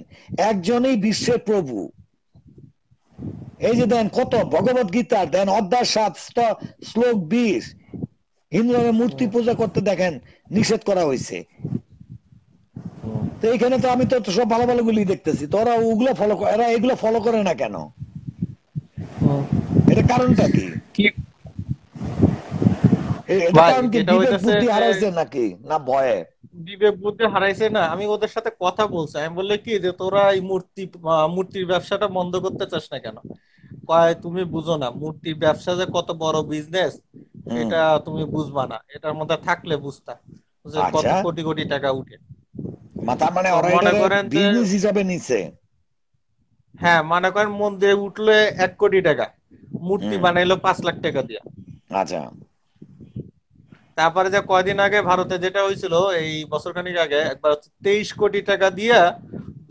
একজনই বিশ্বের প্রভু এই যে দেন কত ভগবত গীতার দেন অধ্যায় সাত শ্লোক বিশ হিন্দু মূর্তি পূজা করতে দেখেন নিষেধ করা হয়েছে তো এখানে তো আমি তো সব ভালো ভালো গুলি দেখতেছি তো ওরা ওগুলো ফলো এরা এগুলো ফলো করে না কেন এটা কারণটা কি আমি ওদের সাথে কথা বলছি আমি বললে কি যে তোরা এই মূর্তি মূর্তির ব্যবসাটা বন্ধ করতে চাস না কেন তুমি বুঝো না মূর্তির ব্যবসা যে কত বড় বিজনেস এটা তুমি বুঝবা না এটার মধ্যে থাকলে বুঝতা যে কত আচ্ছা। কোটি কোটি টাকা উঠে মানে হ্যাঁ মনে করেন মন্দিরে উঠলে এক কোটি টাকা মূর্তি বানাইলো পাঁচ লাখ টাকা দিয়ে আচ্ছা তারপরে যে কয়দিন আগে ভারতে যেটা হয়েছিল এই বছর খানিক আগে একবার তেইশ কোটি টাকা দিয়া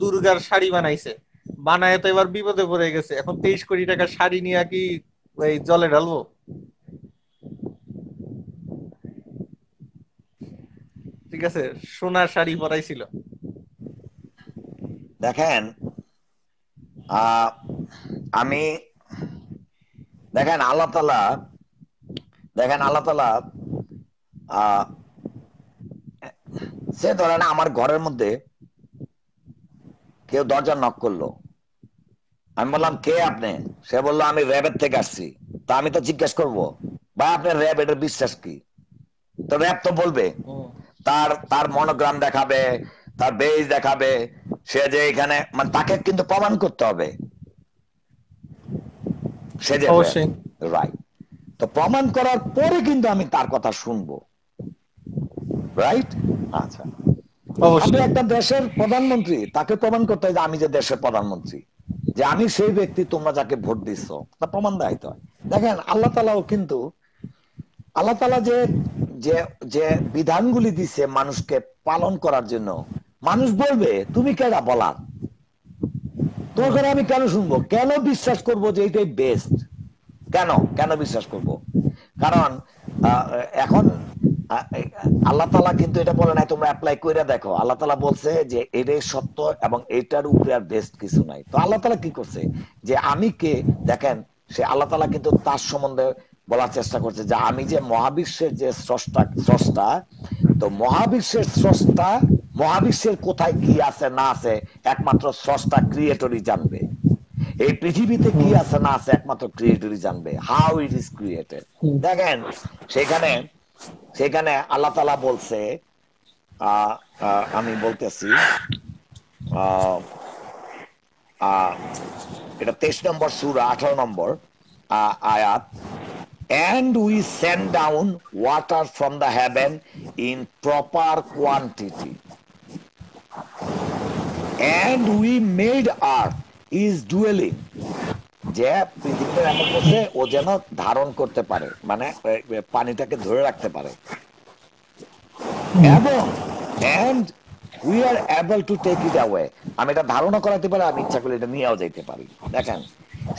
দুর্গার শাড়ি বানাইছে বানায় তো এবার বিপদে পড়ে গেছে এখন তেইশ কোটি টাকা শাড়ি নিয়ে কি ওই জলে ঢালবো আছে সোনার শাড়ি পরাই ছিল দেখেন আমি দেখেন আল্লাহ তালা দেখেন আল্লাহ তালা সে ধরেন আমার ঘরের মধ্যে কেউ দরজা নক করলো আমি বললাম কে আপনি সে বললো আমি র্যাবের থেকে আসছি তা আমি তো জিজ্ঞেস করব বা আপনার র্যাব এটার বিশ্বাস কি তো র্যাব তো বলবে তার তার মনোগ্রাম দেখাবে তার বেজ দেখাবে সে যে এখানে মানে তাকে কিন্তু প্রমাণ করতে হবে সে যে রাইট তো প্রমাণ করার পরে কিন্তু আমি তার কথা শুনব রাইট আচ্ছা আমি একটা দেশের প্রধানমন্ত্রী তাকে প্রমাণ করতে হয় যে আমি যে দেশের প্রধানমন্ত্রী যে আমি সেই ব্যক্তি তোমরা যাকে ভোট দিচ্ছ তা প্রমাণ দেখাইতে দেখেন আল্লাহ তালাও কিন্তু আল্লাহ তালা যে যে যে বিধানগুলি দিছে মানুষকে পালন করার জন্য মানুষ বলবে তুমি কেডা বলার তোমার আমি কেন শুনবো কেন বিশ্বাস করব যে এটাই বেস্ট কেন কেন বিশ্বাস করব কারণ এখন আল্লাহ তালা কিন্তু এটা বলে নাই তোমরা অ্যাপ্লাই করে দেখো আল্লাহ তালা বলছে যে এটাই সত্য এবং এটার উপরে আর বেস্ট কিছু নাই তো আল্লাহ তালা কি করছে যে আমি কে দেখেন সে আল্লাহ তালা কিন্তু তার সম্বন্ধে বলার চেষ্টা করছে যে আমি যে মহাবিশ্বের যে স্রষ্টা স্রষ্টা তো মহাবিশ্বের স্রষ্টা মহাবিশ্বের কোথায় কি আছে না আছে একমাত্র স্রষ্টা ক্রিয়েটরই জানবে এই পৃথিবীতে কি আছে না আছে একমাত্র ক্রিয়েটরই জানবে হাউ ইট ইজ ক্রিয়েটেড দেখেন সেখানে সেখানে আল্লাহ তালা বলছে আমি বলতেছি এটা তেইশ নম্বর সুর আঠারো নম্বর আয়াত and we send down water from the heaven in proper quantity. And we made earth is dwelling. যে পৃথিবীটা এমন করছে ও যেন ধারণ করতে পারে মানে পানিটাকে ধরে রাখতে পারে এবং and we are able to take it away আমি এটা ধারণা করাতে পারি আমি ইচ্ছা করলে এটা নিয়েও যেতে পারি দেখেন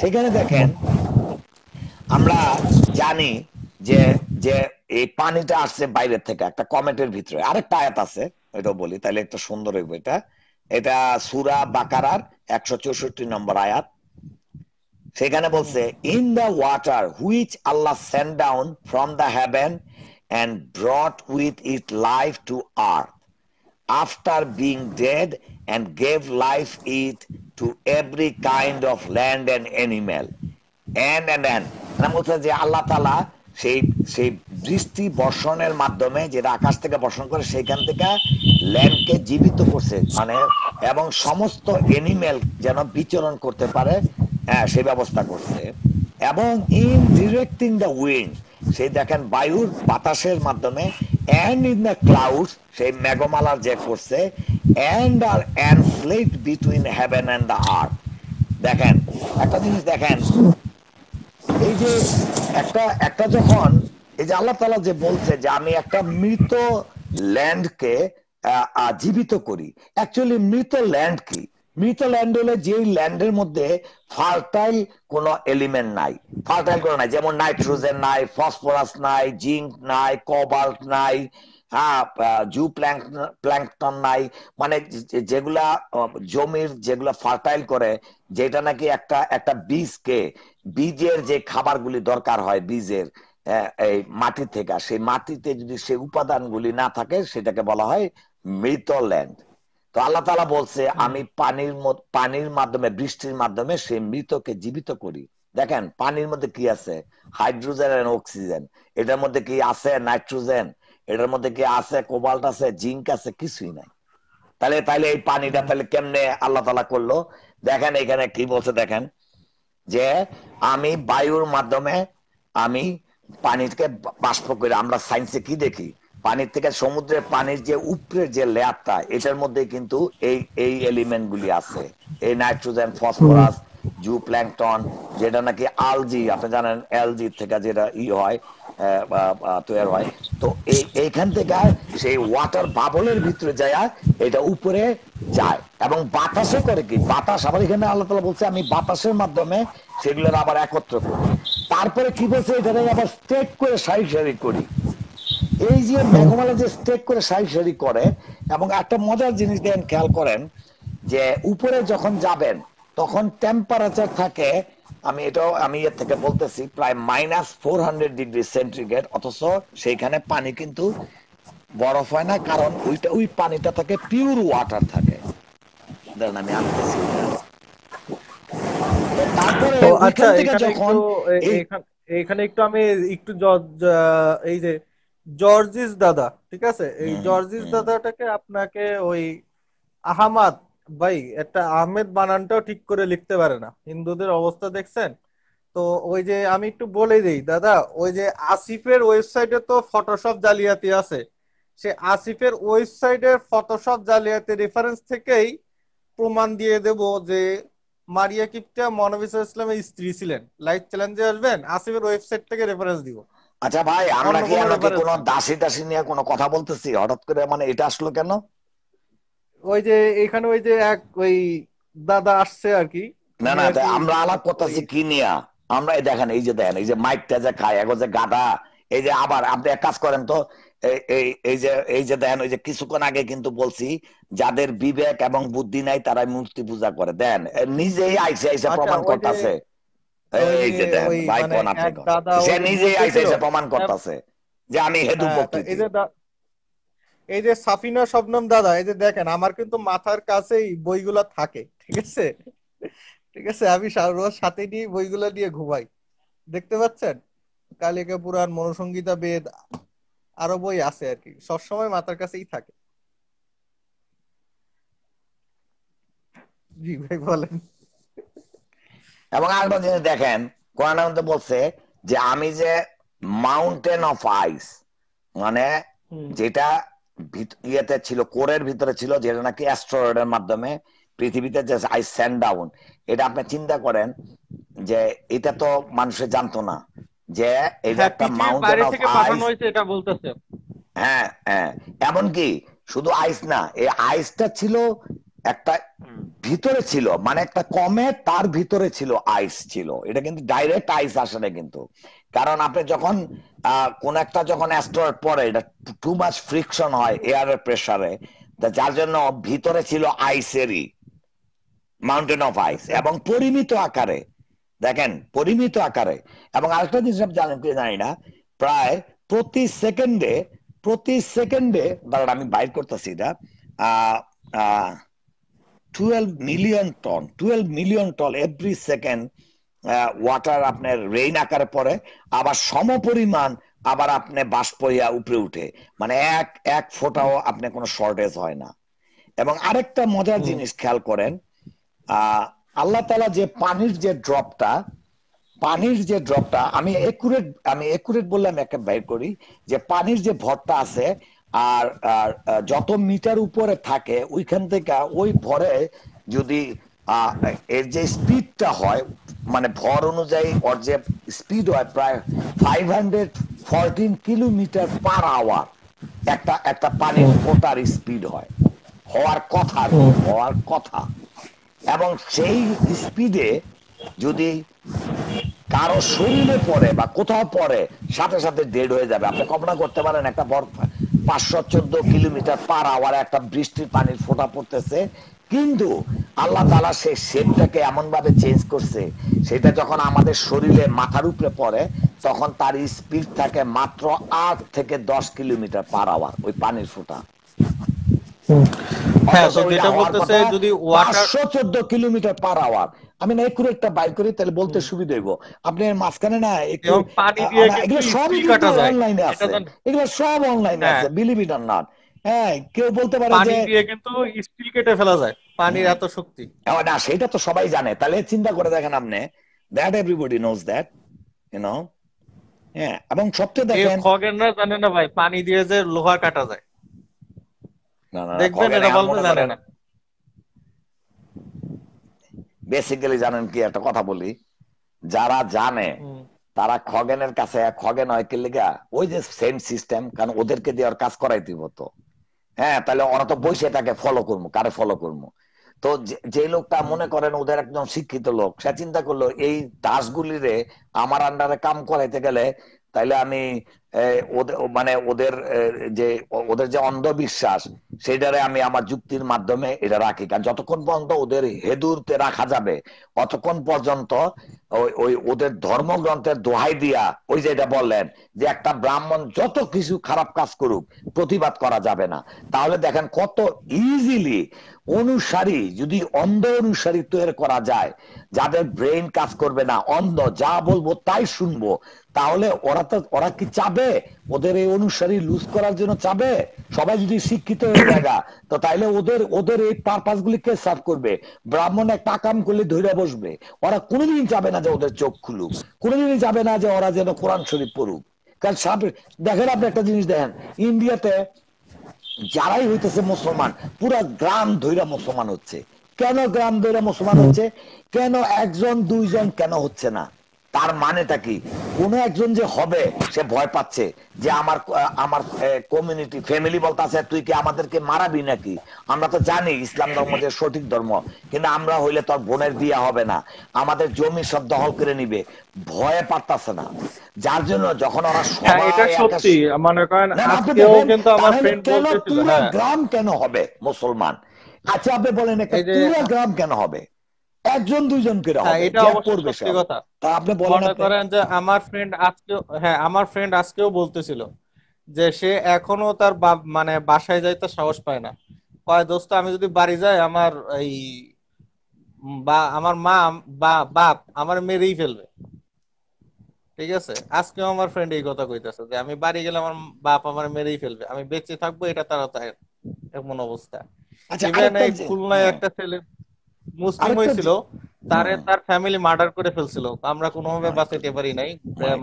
সেখানে দেখেন আমরা জানি যে যে এই পানিটা আসছে বাইরের থেকে একটা কমেটের ভিতরে আরেকটা আয়াত আছে ওইটাও বলি তাহলে একটা সুন্দর হইব এটা এটা সুরা বাকারার একশো চৌষট্টি নম্বর আয়াত সেখানে বলছে ইন দা ওয়াটার হুইচ আল্লাহ send down from the heaven and brought with it life to earth after being dead and gave life it to every kind of land and animal মানে বলছে যে আল্লাহ তালা সেই সেই বৃষ্টি বর্ষণের মাধ্যমে যেটা আকাশ থেকে বর্ষণ করে সেইখান থেকে ল্যান্ডকে জীবিত করছে মানে এবং সমস্ত যেন বিচরণ করতে পারে হ্যাঁ সেই ব্যবস্থা করছে এবং ইন ডিরেক্টিং দ্য উইন্ড সেই দেখেন বায়ুর বাতাসের মাধ্যমে অ্যান্ড ইন দ্য ক্লাউড সেই মেঘমালার যে করছে অ্যান্ড আর and between heaven and the earth দেখেন একটা জিনিস দেখেন এই যে একটা একটা যখন এই যে আল্লাহ তালা যে বলছে যে আমি একটা মৃত ল্যান্ডকে জীবিত করি অ্যাকচুয়ালি মৃত ল্যান্ড কি মৃত ল্যান্ড হলে যে ল্যান্ডের মধ্যে ফার্টাইল কোন এলিমেন্ট নাই ফার্টাইল কোনো নাই যেমন নাইট্রোজেন নাই ফসফরাস নাই জিঙ্ক নাই কবাল্ট নাই হ্যাঁ জু প্ল্যাঙ্কটন নাই মানে যেগুলা জমির যেগুলা ফার্টাইল করে যেটা নাকি একটা একটা বীজকে বীজের যে খাবারগুলি দরকার হয় বীজের হ্যাঁ, এই মাটি থেকে সেই মাটিতে যদি সে উপাদানগুলি না থাকে সেটাকে বলা হয় মৃত ল্যান্ড তো আল্লাহ তালা বলছে আমি পানির পানির মাধ্যমে বৃষ্টির মাধ্যমে সেই মৃতকে জীবিত করি দেখেন পানির মধ্যে কি আছে হাইড্রোজেন এন্ড অক্সিজেন এটার মধ্যে কি আছে নাইট্রোজেন এটার মধ্যে কি আছে কোবাল্ট আছে জিঙ্ক আছে কিছুই নাই তাহলে তাহলে এই পানিটা তাহলে কেমনে আল্লাহ তালা করলো দেখেন এখানে কি বলছে দেখেন যে আমি বায়ুর মাধ্যমে আমি পানি থেকে বাষ্প করি আমরা সায়েন্সে কি দেখি পানির থেকে সমুদ্রের পানির যে উপরের যে লেয়ারটা এটার মধ্যে কিন্তু এই এই এলিমেন্ট গুলি আছে এই নাইট্রোজেন ফসফরাস জু প্ল্যাংটন যেটা নাকি আলজি আপনি জানেন এলজি থেকে যেটা ই হয় তৈরি হয় তো এইখান থেকে সেই ওয়াটার বাবলের ভিতরে যায় এটা উপরে যায় এবং বাতাসে করে কি বাতাস আবার এখানে আল্লাহ তালা বলছে আমি বাতাসের মাধ্যমে সেগুলো আবার একত্র করি তারপরে কি বলছে এখানে আবার স্টেক করে সারি সারি করি এই যে মেঘমালা যে স্টেক করে সারি সারি করে এবং একটা মজার জিনিস দেন খেয়াল করেন যে উপরে যখন যাবেন তখন টেম্পারেচার থাকে আমি এটাও আমি এর থেকে বলতেছি প্রায় minus four hundred degree centigrade অথচ সেইখানে পানি কিন্তু বরফ হয় না কারণ ওইটা ওই পানিটা থাকে পিওর ওয়াটার থাকে আমি আনতেছি আচ্ছা এখানে একটু আমি একটু এই যে জর্জিস দাদা ঠিক আছে এই জর্জিস দাদাটাকে আপনাকে ওই আহমাদ ভাই একটা আহমেদ বানানটাও ঠিক করে লিখতে পারে না হিন্দুদের অবস্থা দেখছেন তো ওই যে আমি একটু বলে দিই দাদা ওই যে আসিফের ওয়েবসাইটে তো ফটোশপ জালিয়াতি আছে সে আসিফের ওয়েবসাইটের ফটোশপ জালিয়াতি রেফারেন্স থেকেই প্রমাণ দিয়ে দেব যে মারিয়া কিপটা মনবিস ইসলামের স্ত্রী ছিলেন লাইভ চ্যালেঞ্জে আসবেন আসিফের ওয়েবসাইট থেকে রেফারেন্স দিব আচ্ছা ভাই আমরা কি কোনো দাসী দাসী নিয়ে কোনো কথা বলতেছি হঠাৎ করে মানে এটা আসলো কেন ওই যে এখানে ওই যে এক ওই দাদা আসছে আর কি না না মানে আমরা আলাপ করতেছি কি নিয়া আমরা এই দেখেন এই যে দেখেন এই যে মাইকটা যে খায় এখন যে গাদা এই যে আবার আপনি এক কাজ করেন তো এই যে এই যে দেখেন ওই যে কিছুক্ষণ আগে কিন্তু বলছি যাদের বিবেক এবং বুদ্ধি নাই তারা মূর্তি পূজা করে দেন নিজেই আইসে আইসে আচ্ছা, প্রমাণ করতেছে এই যে দেন ভাই মানে কোন আপনি সে নিজেই আইসে আইসে প্রমাণ করতেছে যে আমি হেতু হ্যাঁ, এই যে এই যে সাফিনা শবনম দাদা এই যে দেখেন আমার কিন্তু মাথার কাছেই বইগুলা থাকে ঠিক আছে ঠিক আছে আমি রোজ সাথে নিয়ে বইগুলো নিয়ে ঘুমাই দেখতে পাচ্ছেন কালিকা পুরাণ মনসংগীতা বেদ আরো বই আছে আর কি সবসময় মাথার কাছেই থাকে জি ভাই বলেন এবং আরেকটা জিনিস দেখেন কোরআন বলছে যে আমি যে মাউন্টেন অফ আইস মানে যেটা ইয়েতে ছিল কোরের ভিতরে ছিল যেটা নাকি অ্যাস্ট্রয়েডের মাধ্যমে পৃথিবীতে যে আই স্যান্ড ডাউন এটা আপনি চিন্তা করেন যে এটা তো মানুষে জানতো না যে এটা হ্যাঁ, একটা মাউন্টেন অফ আইস এটা বলতেছে হ্যাঁ হ্যাঁ এমন কি শুধু আইস না এই আইসটা ছিল একটা ভিতরে ছিল মানে একটা কমে তার ভিতরে ছিল আইস ছিল এটা কিন্তু ডাইরেক্ট আইস আসে না কিন্তু কারণ আপনি যখন কোন একটা যখন অ্যাস্ট্রয়েড পড়ে এটা টু মাছ ফ্রিকশন হয় এয়ারের প্রেসারে যার জন্য ভিতরে ছিল আইসেরই মাউন্টেন অফ আইস এবং পরিমিত আকারে দেখেন পরিমিত আকারে এবং আরেকটা জিনিস আমি জানেন কি জানি না প্রায় প্রতি সেকেন্ডে প্রতি সেকেন্ডে দাঁড়ান আমি বাইর করতেছি এটা twelve million ton twelve million ton every second water আপনার রেইন আকারে পড়ে আবার সমপরিমাণ আবার আপনি বাষ্প ইয়া উপরে উঠে মানে এক এক ফোটাও আপনি কোনো শর্টেজ হয় না এবং আরেকটা মজার জিনিস খেয়াল করেন আল্লাহ তালা যে পানির যে ড্রপটা পানির যে ড্রপটা আমি একুরেট আমি একুরেট বললে আমি একটা বের করি যে পানির যে ভরটা আছে আর যত মিটার উপরে থাকে ওইখান থেকে ওই ভরে যদি এর যে স্পিডটা হয় মানে ভর অনুযায়ী ওর যে স্পিড হয় প্রায় five hundred fourteen kilometer per hour একটা একটা পানির ফোটার স্পিড হয় হওয়ার কথা হওয়ার কথা এবং সেই স্পিডে যদি কারো শরীরে পড়ে বা কোথাও পড়ে সাথে সাথে ডেড হয়ে যাবে আপনি কল্পনা করতে পারেন একটা বর পাঁচশো চোদ্দ কিলোমিটার পার আওয়ার একটা বৃষ্টির পানির ফোটা পড়তেছে কিন্তু আল্লাহ তালা সেই শেপটাকে এমন ভাবে চেঞ্জ করছে সেটা যখন আমাদের শরীরে মাথার উপরে পড়ে তখন তার স্পিড থাকে মাত্র আট থেকে দশ কিলোমিটার পার আওয়ার ওই পানির ফুটা হ্যাঁ, কিলোমিটার পার আওয়ার আমি না একটা করি তাহলে বলতে সুবিধা আপনি মাঝখানে না এগুলো সব হ্যাঁ। আছে এগুলো সব অনলাইনে আছে হ্যাঁ কেউ বলতে পারে ফেলা যায় পানির এত শক্তি না সেটা তো সবাই জানে তাহলে চিন্তা করে দেখেন আপনি that everybody knows that you know হ্যাঁ এবং সবচেয়ে দেখেন খগেনরা জানে না ভাই পানি দিয়ে যে লোহা কাটা যায় না না দেখবেন এটা বলতে জানে না বেসিক্যালি জানেন কি একটা কথা বলি যারা জানে তারা খগেনের কাছে খগেন হয় কি লেগা ওই যে সেম সিস্টেম কারণ ওদেরকে দিয়ে ওর কাজ করাইতে হতো হ্যাঁ তাহলে ওরা তো বসে তাকে ফলো করবো কারে ফলো করবো তো যে লোকটা মনে করেন ওদের একজন শিক্ষিত লোক সে চিন্তা করলো এই দাসগুলিরে আমার আন্ডারে কাম করাইতে গেলে তাইলে আমি মানে ওদের যে ওদের যে অন্ধবিশ্বাস সেটারে আমি আমার যুক্তির মাধ্যমে এটা রাখি কারণ যতক্ষণ পর্যন্ত ওদের হেদুরতে রাখা যাবে অতক্ষণ পর্যন্ত ওই ওদের ধর্মগ্রন্থের দোহাই দিয়া ওই যে এটা বললেন যে একটা ব্রাহ্মণ যত কিছু খারাপ কাজ করুক প্রতিবাদ করা যাবে না তাহলে দেখেন কত ইজিলি অনুসারী যদি অন্ধ অনুসারী তৈরি করা যায় যাদের ব্রেন কাজ করবে না অন্ধ যা বলবো তাই শুনবো তাহলে ওরা তো ওরা কি চাবে ওদের এই অনুসারী লুজ করার জন্য চাবে সবাই যদি শিক্ষিত হয়ে যায় তো তাইলে ওদের ওদের এই পারপাস গুলি কে সার্ভ করবে ব্রাহ্মণ একটা কাম করলে ধরে বসবে ওরা কোনোদিন যাবে না যে ওদের চোখ খুলুক কোনোদিনই যাবে না যে ওরা যেন কোরআন শরীফ পড়ুক কারণ দেখেন আপনি একটা জিনিস দেখেন ইন্ডিয়াতে যারাই হইতেছে মুসলমান পুরো গ্রাম ধৈরা মুসলমান হচ্ছে কেন গ্রাম ধৈরা মুসলমান হচ্ছে কেন একজন দুইজন কেন হচ্ছে না তার মানেটা কি কোন একজন যে হবে সে ভয় পাচ্ছে যে আমার আমার কমিউনিটি ফ্যামিলি বলতে আছে তুই কি আমাদেরকে মারাবি নাকি আমরা তো জানি ইসলাম ধর্ম যে সঠিক ধর্ম কিন্তু আমরা হইলে তোর বোনের বিয়ে হবে না আমাদের জমি সব দখল করে নিবে ভয়ে পারতাছে না যার জন্য যখন ওরা হ্যাঁ, মানে হ্যাঁ। গ্রাম কেন হবে মুসলমান আচ্ছা আপনি বলেন একটা গ্রাম কেন হবে একজন দুইজন করে হ্যাঁ, এটা সত্যি কথা আপনি বলেন করেন যে আমার ফ্রেন্ড আজকেও হ্যাঁ আমার ফ্রেন্ড আজকেও বলতেছিল যে সে এখনো তার মানে বাসায় যাইতে সাহস পায় না কয় দোস্ত আমি যদি বাড়ি যাই আমার এই বা আমার মা বা বাপ আমার মেরেই ফেলবে ঠিক আছে আজকেও আমার ফ্রেন্ড এই কথা কইতেছে যে আমি বাড়ি গেলে আমার বাপ আমার মেরেই ফেলবে আমি বেঁচে থাকবো এটা তারা তাই এমন অবস্থা আচ্ছা, হ্যাঁ। একটা ছেলে মুসলিম হয়েছিল তারে হ্যাঁ। তার ফ্যামিলি মার্ডার করে ফেলছিল আমরা কোনোভাবে হ্যাঁ। বাঁচাইতে পারি নাই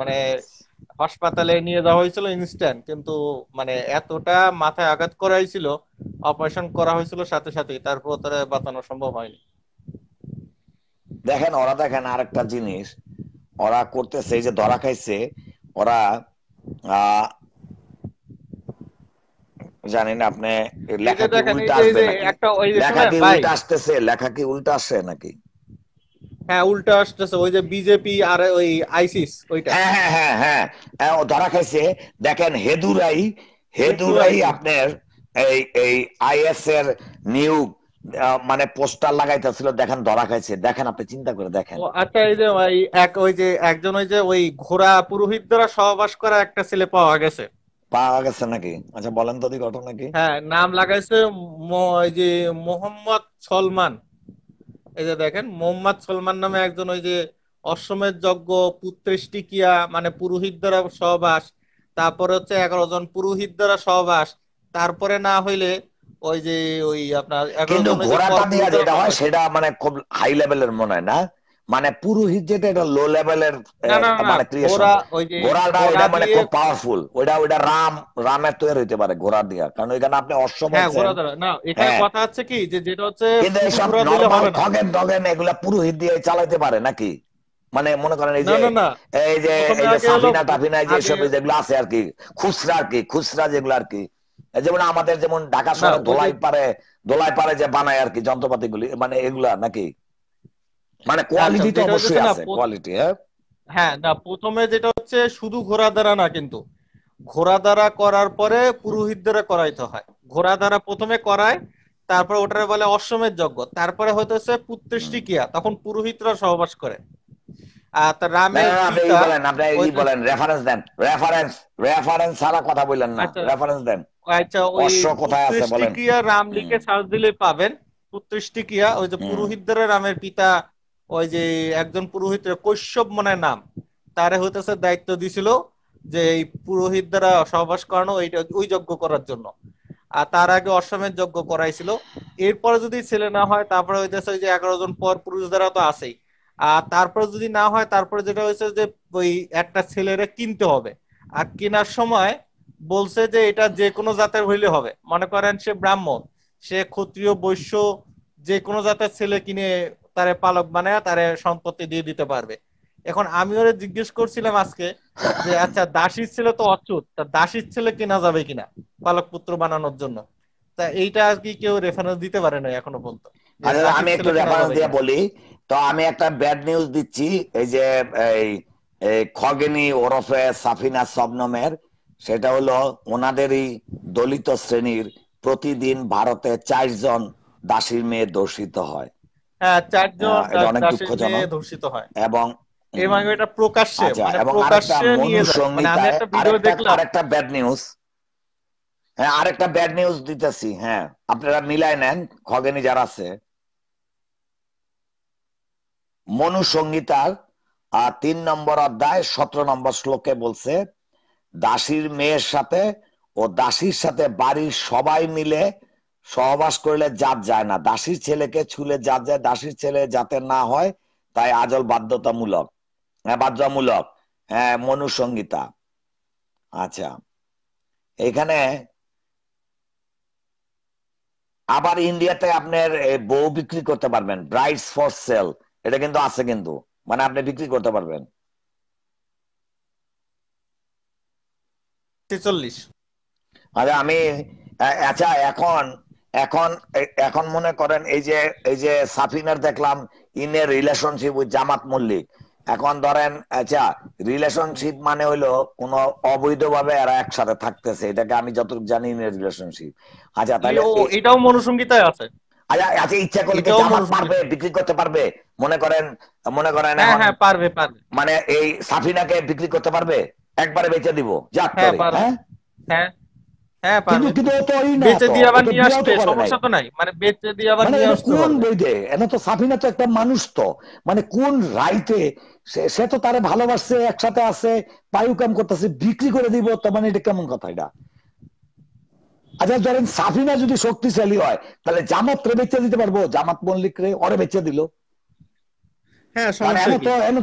মানে হাসপাতালে নিয়ে যাওয়া হয়েছিল ইনস্ট্যান্ট কিন্তু মানে এতটা মাথায় আঘাত করা হয়েছিল অপারেশন করা হয়েছিল সাথে সাথে তারপর তারা বাঁচানো সম্ভব হয়নি দেখেন ওরা দেখেন আরেকটা জিনিস ওরা করতেছে যে ধরা খাইছে ওরা জানেন আপনি লেখা কি উল্টা লেখা কি উল্টা আসতেছে লেখা কি উল্টা আসছে নাকি হ্যাঁ উল্টা আসতেছে ওই যে বিজেপি আর ওই আইসিস ওইটা হ্যাঁ হ্যাঁ হ্যাঁ হ্যাঁ, হ্যাঁ ধরা খাইছে দেখেন হেদুরাই হেদুরাই আপনার এই এই আইএস এর নিয়োগ মানে পোস্টার লাগাইতেছিল দেখেন ধরা খাইছে দেখেন আপনি চিন্তা করে দেখেন আচ্ছা এই যে এক ওই যে একজন ওই যে ওই ঘোড়া পুরোহিত দ্বারা সহবাস করা একটা ছেলে পাওয়া গেছে পাওয়া গেছে নাকি আচ্ছা বলেন তো ঘটনা কি হ্যাঁ নাম লাগাইছে ওই যে মোহাম্মদ সলমান এই যে দেখেন মোহাম্মদ সলমান নামে একজন ওই যে অশ্বমের যজ্ঞ পুত্রেষ্টিকিয়া মানে পুরোহিত দ্বারা সহবাস তারপরে হচ্ছে এগারো জন পুরোহিত দ্বারা সহবাস তারপরে না হইলে ওই যে ওই আপনার কিন্তু ঘোড়াটা দিয়ে যেটা হয় সেটা মানে খুব হাই লেভেলের মনে হয় না মানে পুরোহিত যেটা এটা লো লেভেলের মানে ক্রিয়েশন ঘোড়াটা ওইটা মানে খুব পাওয়ারফুল ওইটা ওইটা রাম রামের তৈরি হইতে পারে ঘোড়া দিয়া কারণ ওইখানে আপনি হ্যাঁ, না এখানে হ্যাঁ। কথা হচ্ছে কি যে যেটা হচ্ছে কিন্তু ঠগেন ঠগেন এগুলা পুরোহিত দিয়ে পারে নাকি মানে মনে করেন এই যে এই যে এই যে যেগুলো আছে আর কি খুচরা আর কি খুচরা যেগুলো আর কি যেমন আমাদের যেমন ঢাকা শহরে দোলাই পারে দোলাই পারে যে বানায় আর কি যন্ত্রপাতি গুলি মানে এগুলা নাকি মানে কোয়ালিটি আচ্ছা, তো অবশ্যই আছে কোয়ালিটি হ্যাঁ হ্যাঁ না প্রথমে যেটা হচ্ছে শুধু ঘোড়া দ্বারা না কিন্তু ঘোড়া দ্বারা করার পরে পুরোহিত দ্বারা করাইতে হয় ঘোড়া দ্বারা প্রথমে করায় তারপরে ওটারে বলে অশ্বমের যজ্ঞ তারপরে হয়তো হচ্ছে তখন পুরোহিতরা সহবাস করে আর রামের বলেন বলেন রেফারেন্স দেন রেফারেন্স রেফারেন্স রেফারেন্স দেন আচ্ছা পাবেন পুত্রেষ্টিকিয়া ওই যে পুরোহিত দ্বারা রামের পিতা ওই যে একজন পুরোহিতের কৈশব মনে নাম তারে হইতেছে দায়িত্ব দিছিল যে এই পুরোহিত দ্বারা সহবাস করানো ওই যজ্ঞ করার জন্য আর তার আগে অশ্বমের যজ্ঞ করাইছিল এরপরে যদি ছেলে না হয় তারপরে হইতেছে ওই যে এগারো জন পর পুরুষ দ্বারা তো আছেই আর তারপরে যদি না হয় তারপরে যেটা হয়েছে যে ওই একটা ছেলেরে কিনতে হবে আর কেনার সময় বলছে যে এটা যে কোনো জাতের হইলে হবে মনে করেন সে ব্রাহ্মণ সে ক্ষত্রিয় বৈশ্য যে কোনো জাতের ছেলে কিনে তারে পালক বানায় তারে সম্পত্তি দিয়ে দিতে পারবে এখন আমি ওরে জিজ্ঞেস করছিলাম আজকে যে আচ্ছা দাসীর ছেলে তো অচ্যুত তা দাসীর ছেলে কেনা যাবে কিনা পালক পুত্র বানানোর জন্য তা এইটা আর কি কেউ রেফারেন্স দিতে পারে না এখনো পর্যন্ত আমি একটু রেফারেন্স দিয়ে বলি তো আমি একটা ব্যাড নিউজ দিচ্ছি এই যে এই খগেনি ওরফে সাফিনা সবনমের সেটা হলো ওনাদেরই দলিত শ্রেণীর প্রতিদিন ভারতে চারজন দাসীর মেয়ে দর্শিত হয় হ্যাঁ চারজন ধর্ষিত হ্যাঁ, হয় এবং এই মানে প্রকাশ্যে আচ্ছা, মানে প্রকাশ্যে নিয়ে মানে আমি একটা ভিডিও দেখলাম ব্যাড নিউজ হ্যাঁ আরেকটা ব্যাড নিউজ দিতেছি হ্যাঁ আপনারা মিলায় নেন খগেনি যারা আছে মনু সংহিতার তিন নম্বর অধ্যায় সতেরো নম্বর শ্লোকে বলছে দাসীর মেয়ের সাথে ও দাসীর সাথে বাড়ির সবাই মিলে সহবাস করলে জাত যায় না দাসীর ছেলেকে ছুলে জাত যায় দাসীর ছেলে যাতে না হয় তাই আজল বাধ্যতামূলক হ্যাঁ বাধ্যতামূলক হ্যাঁ মনুসংগীতা আচ্ছা এখানে আবার ইন্ডিয়াতে আপনার বউ বিক্রি করতে পারবেন ব্রাইডস ফর সেল এটা কিন্তু আছে কিন্তু মানে আপনি বিক্রি করতে পারবেন আচ্ছা আমি আচ্ছা এখন এখন এখন মনে করেন এই যে এই যে সাফিনার দেখলাম ইন এর রিলেশনশিপ উইথ জামাত মল্লিক এখন ধরেন আচ্ছা রিলেশনশিপ মানে হইলো কোনো অবৈধভাবে এরা একসাথে থাকতেছে এটাকে আমি যতটুকু জানি ইন রিলেশনশিপ আচ্ছা তাহলে এটাও মনুসংগীতায় আছে আচ্ছা আচ্ছা ইচ্ছা করলে জামাত পারবে বিক্রি করতে পারবে মনে করেন মনে করেন হ্যাঁ হ্যাঁ পারবে পারবে মানে এই সাফিনাকে বিক্রি করতে পারবে একবারে বেচে দিব যাক হ্যাঁ হ্যাঁ, হ্যাঁ। হ্যাঁ, মানে মানে সাফিনা মানে আচ্ছা সাফিনা যদি শক্তিশালী হয় তাহলে জামাত রে বেচে দিতে পারবো জামাত মল্লিক রে ওরে বেচে দিল হ্যাঁ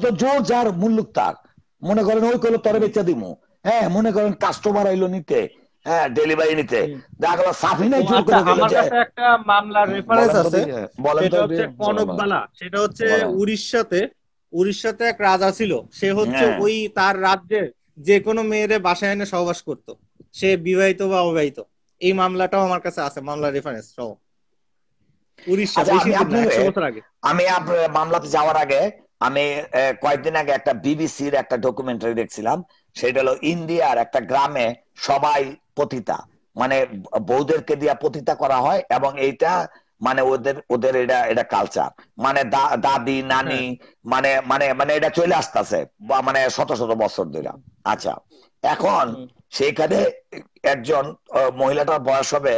তো জোর যার মুল্লুক তার মনে করেন ওই করলো তরে বেচে দিমু হ্যাঁ মনে করেন কাস্টমার আইলো নিতে হ্যাঁ ডেলিভারি নিতে দেখা গেল জোর করে আমার কাছে একটা মামলার রেফারেন্স হ্যাঁ, আছে সেটা হচ্ছে কনকবালা সেটা হচ্ছে উড়িষ্যাতে উড়িষ্যাতে এক রাজা ছিল সে হচ্ছে হ্যাঁ। ওই তার রাজ্যের যে কোনো মেয়েরে বাসায় এনে সহবাস করত সে বিবাহিত বা অবিবাহিত এই মামলাটাও আমার কাছে আছে মামলার রেফারেন্স সহ উড়িষ্যা আচ্ছা, বেশি আমি আপনার মামলাতে যাওয়ার আগে আমি কয়েকদিন আগে একটা বিবিসির একটা ডকুমেন্টারি দেখছিলাম সেটা হলো ইন্ডিয়ার একটা গ্রামে সবাই পতিতা মানে বৌদেরকে দিয়া পতিতা করা হয় এবং এইটা মানে ওদের ওদের এটা এটা কালচার মানে দাদি নানি হ্যাঁ। মানে মানে মানে এটা চলে আসতেছে মানে শত শত বছর ধরে আচ্ছা এখন সেইখানে একজন মহিলাটার বয়স হবে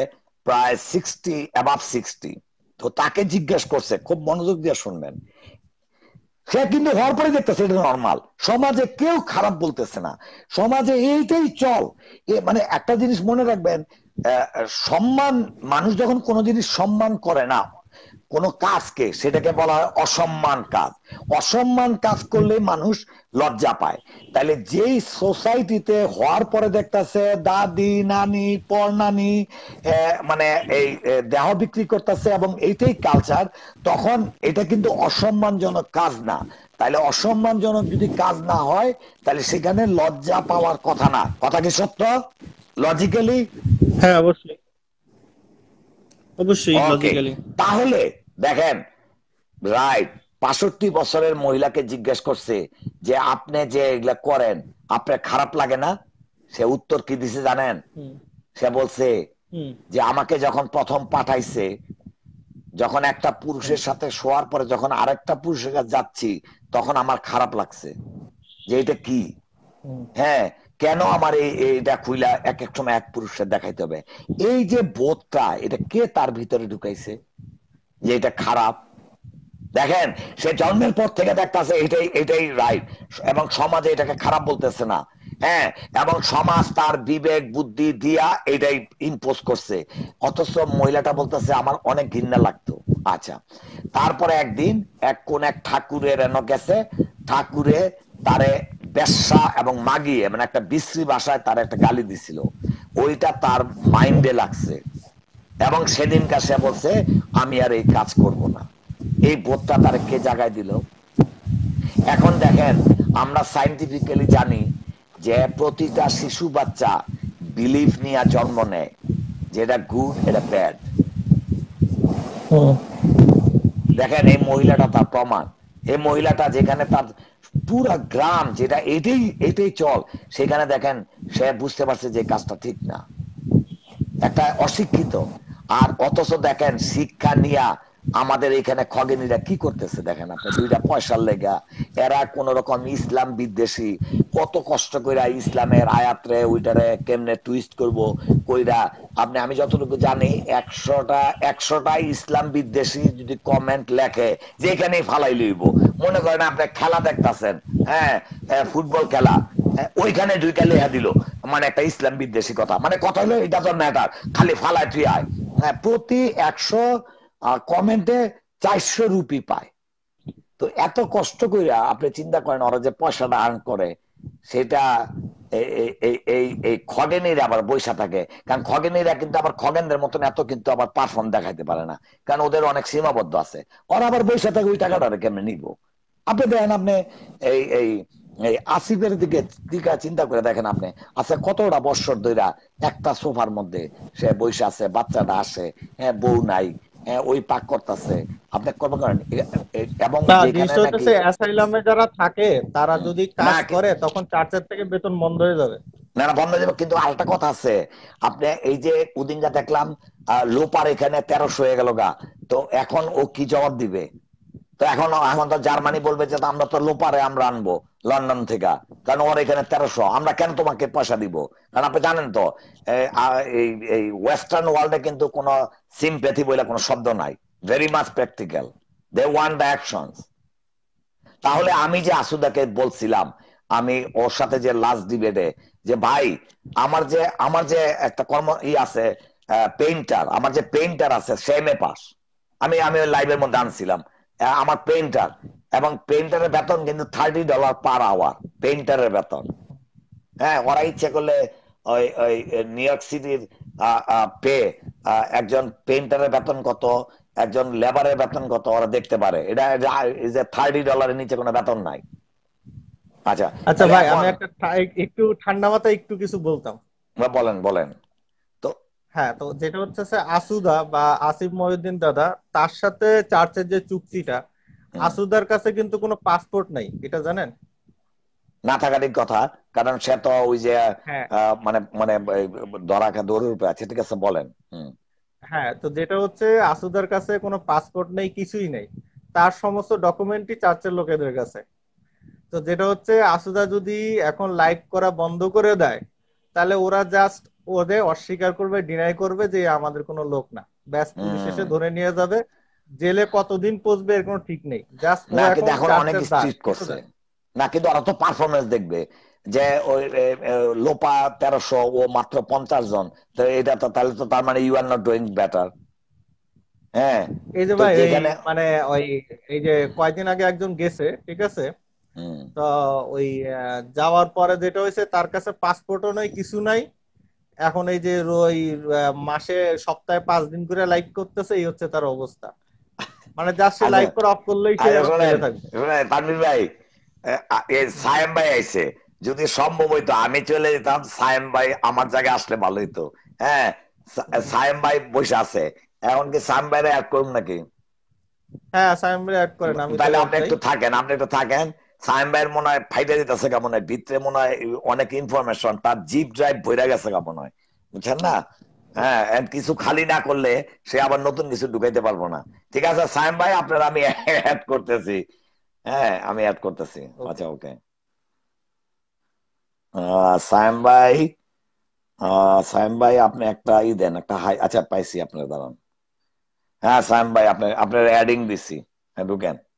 প্রায় সিক্সটি অ্যাবাভ সিক্সটি তো তাকে জিজ্ঞেস করছে খুব মনোযোগ দিয়ে শুনবেন সে কিন্তু হওয়ার পরে দেখতেছে এটা নর্মাল সমাজে কেউ খারাপ বলতেছে না সমাজে এইটাই চল এ মানে একটা জিনিস মনে রাখবেন সম্মান মানুষ যখন কোনো জিনিস সম্মান করে না কোনো কাজকে সেটাকে বলা হয় অসম্মান কাজ অসম্মান কাজ করলে মানুষ লজ্জা পায় তাহলে যেই সোসাইটিতে হওয়ার পরে দেখতেছে দাদি নানি পরনানি মানে এই দেহ বিক্রি করতেছে এবং এইটাই কালচার তখন এটা কিন্তু অসম্মানজনক কাজ না তাহলে অসম্মানজনক যদি কাজ না হয় তাহলে সেখানে লজ্জা পাওয়ার কথা না কথা কি সত্য লজিক্যালি হ্যাঁ অবশ্যই অবশ্যই তাহলে দেখেন রাইট পাঁষট্টি বছরের মহিলাকে জিজ্ঞেস করছে যে আপনি যে এগুলা করেন আপনার খারাপ লাগে না সে উত্তর কি দিছে জানেন সে বলছে যে আমাকে যখন প্রথম পাঠাইছে যখন একটা পুরুষের সাথে শোয়ার পরে যখন আরেকটা পুরুষের কাছে যাচ্ছি তখন আমার খারাপ লাগছে যে এটা কি হ্যাঁ কেন আমার এই এটা খুইলা এক এক সময় এক পুরুষের দেখাইতে হবে এই যে বোধটা এটা কে তার ভিতরে ঢুকাইছে যে এটা খারাপ দেখেন সে জন্মের পর থেকে দেখতেছে এটাই এটাই রাইট এবং সমাজে এটাকে খারাপ বলতেছে না হ্যাঁ এবং সমাজ তার বিবেক বুদ্ধি দিয়া এটাই ইম্পোজ করছে অথচ মহিলাটা বলতেছে আমার অনেক ঘৃণা লাগতো আচ্ছা তারপরে একদিন এক কোন এক ঠাকুরের এন গেছে ঠাকুরে তারে ব্যবসা এবং মাগিয়ে মানে একটা বিশ্রী বাসায় তার একটা গালি দিছিল ওইটা তার মাইন্ডে লাগছে এবং সেদিন সে বলছে আমি আর এই কাজ করব না এই বোধটা তার কে জাগায় দিল এখন দেখেন আমরা সাইন্টিফিক্যালি জানি যে প্রতিটা শিশু বাচ্চা বিলিভ নিয়ে জন্ম নেয় এটা গুড এটা ব্যাড দেখেন এই মহিলাটা তার প্রমাণ এই মহিলাটা যেখানে তার পুরা গ্রাম যেটা এটাই এটাই চল সেখানে দেখেন সে বুঝতে পারছে যে কাজটা ঠিক না একটা অশিক্ষিত আর অথচ দেখেন শিক্ষা নিয়া আমাদের এখানে খগেনিরা কি করতেছে দেখেন আপনি দুইটা পয়সার লেগা এরা কোন রকম ইসলাম বিদ্বেষী কত কষ্ট কইরা ইসলামের আয়াতরে ওইটারে কেমনে টুইস্ট করব কইরা আপনি আমি যতটুকু জানি একশোটা একশোটা ইসলাম বিদ্বেষী যদি কমেন্ট লেখে যে এখানেই ফালাই লইব মনে করেন আপনি খেলা দেখতেছেন হ্যাঁ ফুটবল খেলা ওইখানে দুইটা লেহা দিল মানে একটা ইসলাম বিদ্বেষী কথা মানে কথা হলো এটা তো ম্যাটার খালি ফালাই তুই আয় হ্যাঁ, প্রতি একশো কমেন্টে চারশো রুপি পায় তো এত কষ্ট করে আপনি চিন্তা করেন ওরা যে পয়সাটা আর্ন করে সেটা এই এই খগেনেরা আবার বৈশা থাকে কারণ খগেনেরা কিন্তু আবার খগেনদের মতন এত কিন্তু আবার পারফর্ম দেখাইতে পারে না কারণ ওদের অনেক সীমাবদ্ধ আছে ওরা আবার বৈশা থাকে ওই টাকাটা কেমনে নিব আপনি দেখেন আপনি এই এই এই আসিফের দিকে দিকা চিন্তা করে দেখেন আপনি আছে আচ্ছা, কতটা বৎসর ধইরা একটা সোফার মধ্যে সে বসে আছে বাচ্চাটা আসে হ্যাঁ বউ নাই হ্যাঁ, ওই পাক করতেছে আপনি কর্ম করেন এবং অ্যাসাইলামে যারা থাকে তারা যদি কাজ করে তখন চার্চের থেকে বেতন বন্ধ হয়ে যাবে না না বন্ধ যাবে কিন্তু আরেকটা কথা আছে আপনি এই যে ওদিন যা দেখলাম লোপার এখানে তেরোশো হয়ে গেল গা তো এখন ও কি জবাব দিবে তো এখন এখন তো জার্মানি বলবে যে আমরা তো লোপারে আমরা আনবো লন্ডন থেকে কারণ ওর এখানে তেরোশো আমরা কেন তোমাকে পয়সা দিব কারণ আপনি জানেন তো এই ওয়েস্টার্ন ওয়ার্ল্ডে কিন্তু কোনো সিম্প্যাথি বলে কোনো শব্দ নাই very much practical they won the action তাহলে আমি যে আসুদাকে বলছিলাম আমি ওর সাথে যে লাস্ট ডিবেটে যে ভাই আমার যে আমার যে একটা কর্ম ই আছে পেইন্টার আমার যে পেইন্টার আছে সেমে পাস আমি আমি লাইভের মধ্যে আনছিলাম আমার পেন্টার এবং পেন্টারের বেতন কিন্তু থার্টি ডলার পার আওয়ার পেন্টারের বেতন হ্যাঁ ওরা ইচ্ছে করলে ওই ওই নিউ ইয়র্ক সিটির পে একজন পেন্টারের বেতন কত একজন লেবারের বেতন কত ওরা দেখতে পারে এটা যে থার্টি ডলারের নিচে কোনো বেতন নাই আচ্ছা আচ্ছা ভাই আমি একটা একটু ঠান্ডা মাথায় একটু কিছু বলতাম বলেন বলেন হ্যাঁ তো যেটা হচ্ছে আসুদা বা আসিফ মহিউদ্দিন দাদা তার সাথে চার্চের যে চুক্তিটা আসুদার কাছে কিন্তু কোনো পাসপোর্ট নাই এটা জানেন না থাকার কথা কারণ সে তো ওই যে হ্যাঁ। মানে মানে ধরা দৌড়ের উপরে আছে ঠিক আছে বলেন হ্যাঁ তো যেটা হচ্ছে আসুদার কাছে কোনো পাসপোর্ট নেই কিছুই নেই তার সমস্ত ডকুমেন্টই চার্চের লোকেদের কাছে তো যেটা হচ্ছে আসুদা যদি এখন লাইভ করা বন্ধ করে দেয় তাহলে ওরা জাস্ট ওদের অস্বীকার করবে ডিনাই করবে যে আমাদের কোনো লোক না ব্যাস শেষে ধরে নিয়ে যাবে জেলে কতদিন পচবে এর কোনো ঠিক নেই না কিন্তু ওরা তো পারফরমেন্স দেখবে যে ওই লোপা তেরোশো ও মাত্র পঞ্চাশ জন তো এটা তো তাহলে তো তার মানে you are not doing better হ্যাঁ এই যে ভাই মানে ওই এই যে কয়েকদিন আগে একজন গেছে ঠিক আছে তো ওই যাওয়ার পরে যেটা হয়েছে তার কাছে পাসপোর্টও নাই কিছু নাই এখন এই যে ওই মাসে সপ্তাহে পাঁচ দিন করে লাইক করতেছে এই হচ্ছে তার অবস্থা মানে যা সে লাইক করে অফ করলেই তানভীর ভাই সায়েম ভাই আইছে যদি সম্ভব হইতো আমি চলে যেতাম সায়েম ভাই আমার জায়গায় আসলে ভালো হইতো হ্যাঁ সায়েম ভাই বসে আছে এখন কি সায়েম ভাই অ্যাড করুন নাকি হ্যাঁ সায়েম ভাই অ্যাড করেন আমি তাহলে আপনি একটু থাকেন আপনি একটু থাকেন সাইম ভাইয়ের মনে হয় ফাইটা দিতেছে কেমন হয় ভিতরে মনে হয় অনেক ইনফরমেশন তার জিপ ড্রাইভ ভরে গেছে কেমন হয় বুঝছেন না হ্যাঁ কিছু খালি না করলে সে আবার নতুন কিছু ঢুকাইতে পারবো না ঠিক আছে সাইম ভাই আপনার আমি অ্যাড করতেছি হ্যাঁ আমি অ্যাড করতেছি আচ্ছা ওকে সাইম ভাই সাইম ভাই আপনি একটা ই দেন একটা হাই আচ্ছা পাইছি আপনার দাঁড়ান হ্যাঁ সাইম ভাই আপনার আপনার অ্যাডিং দিছি হ্যাঁ ঢুকেন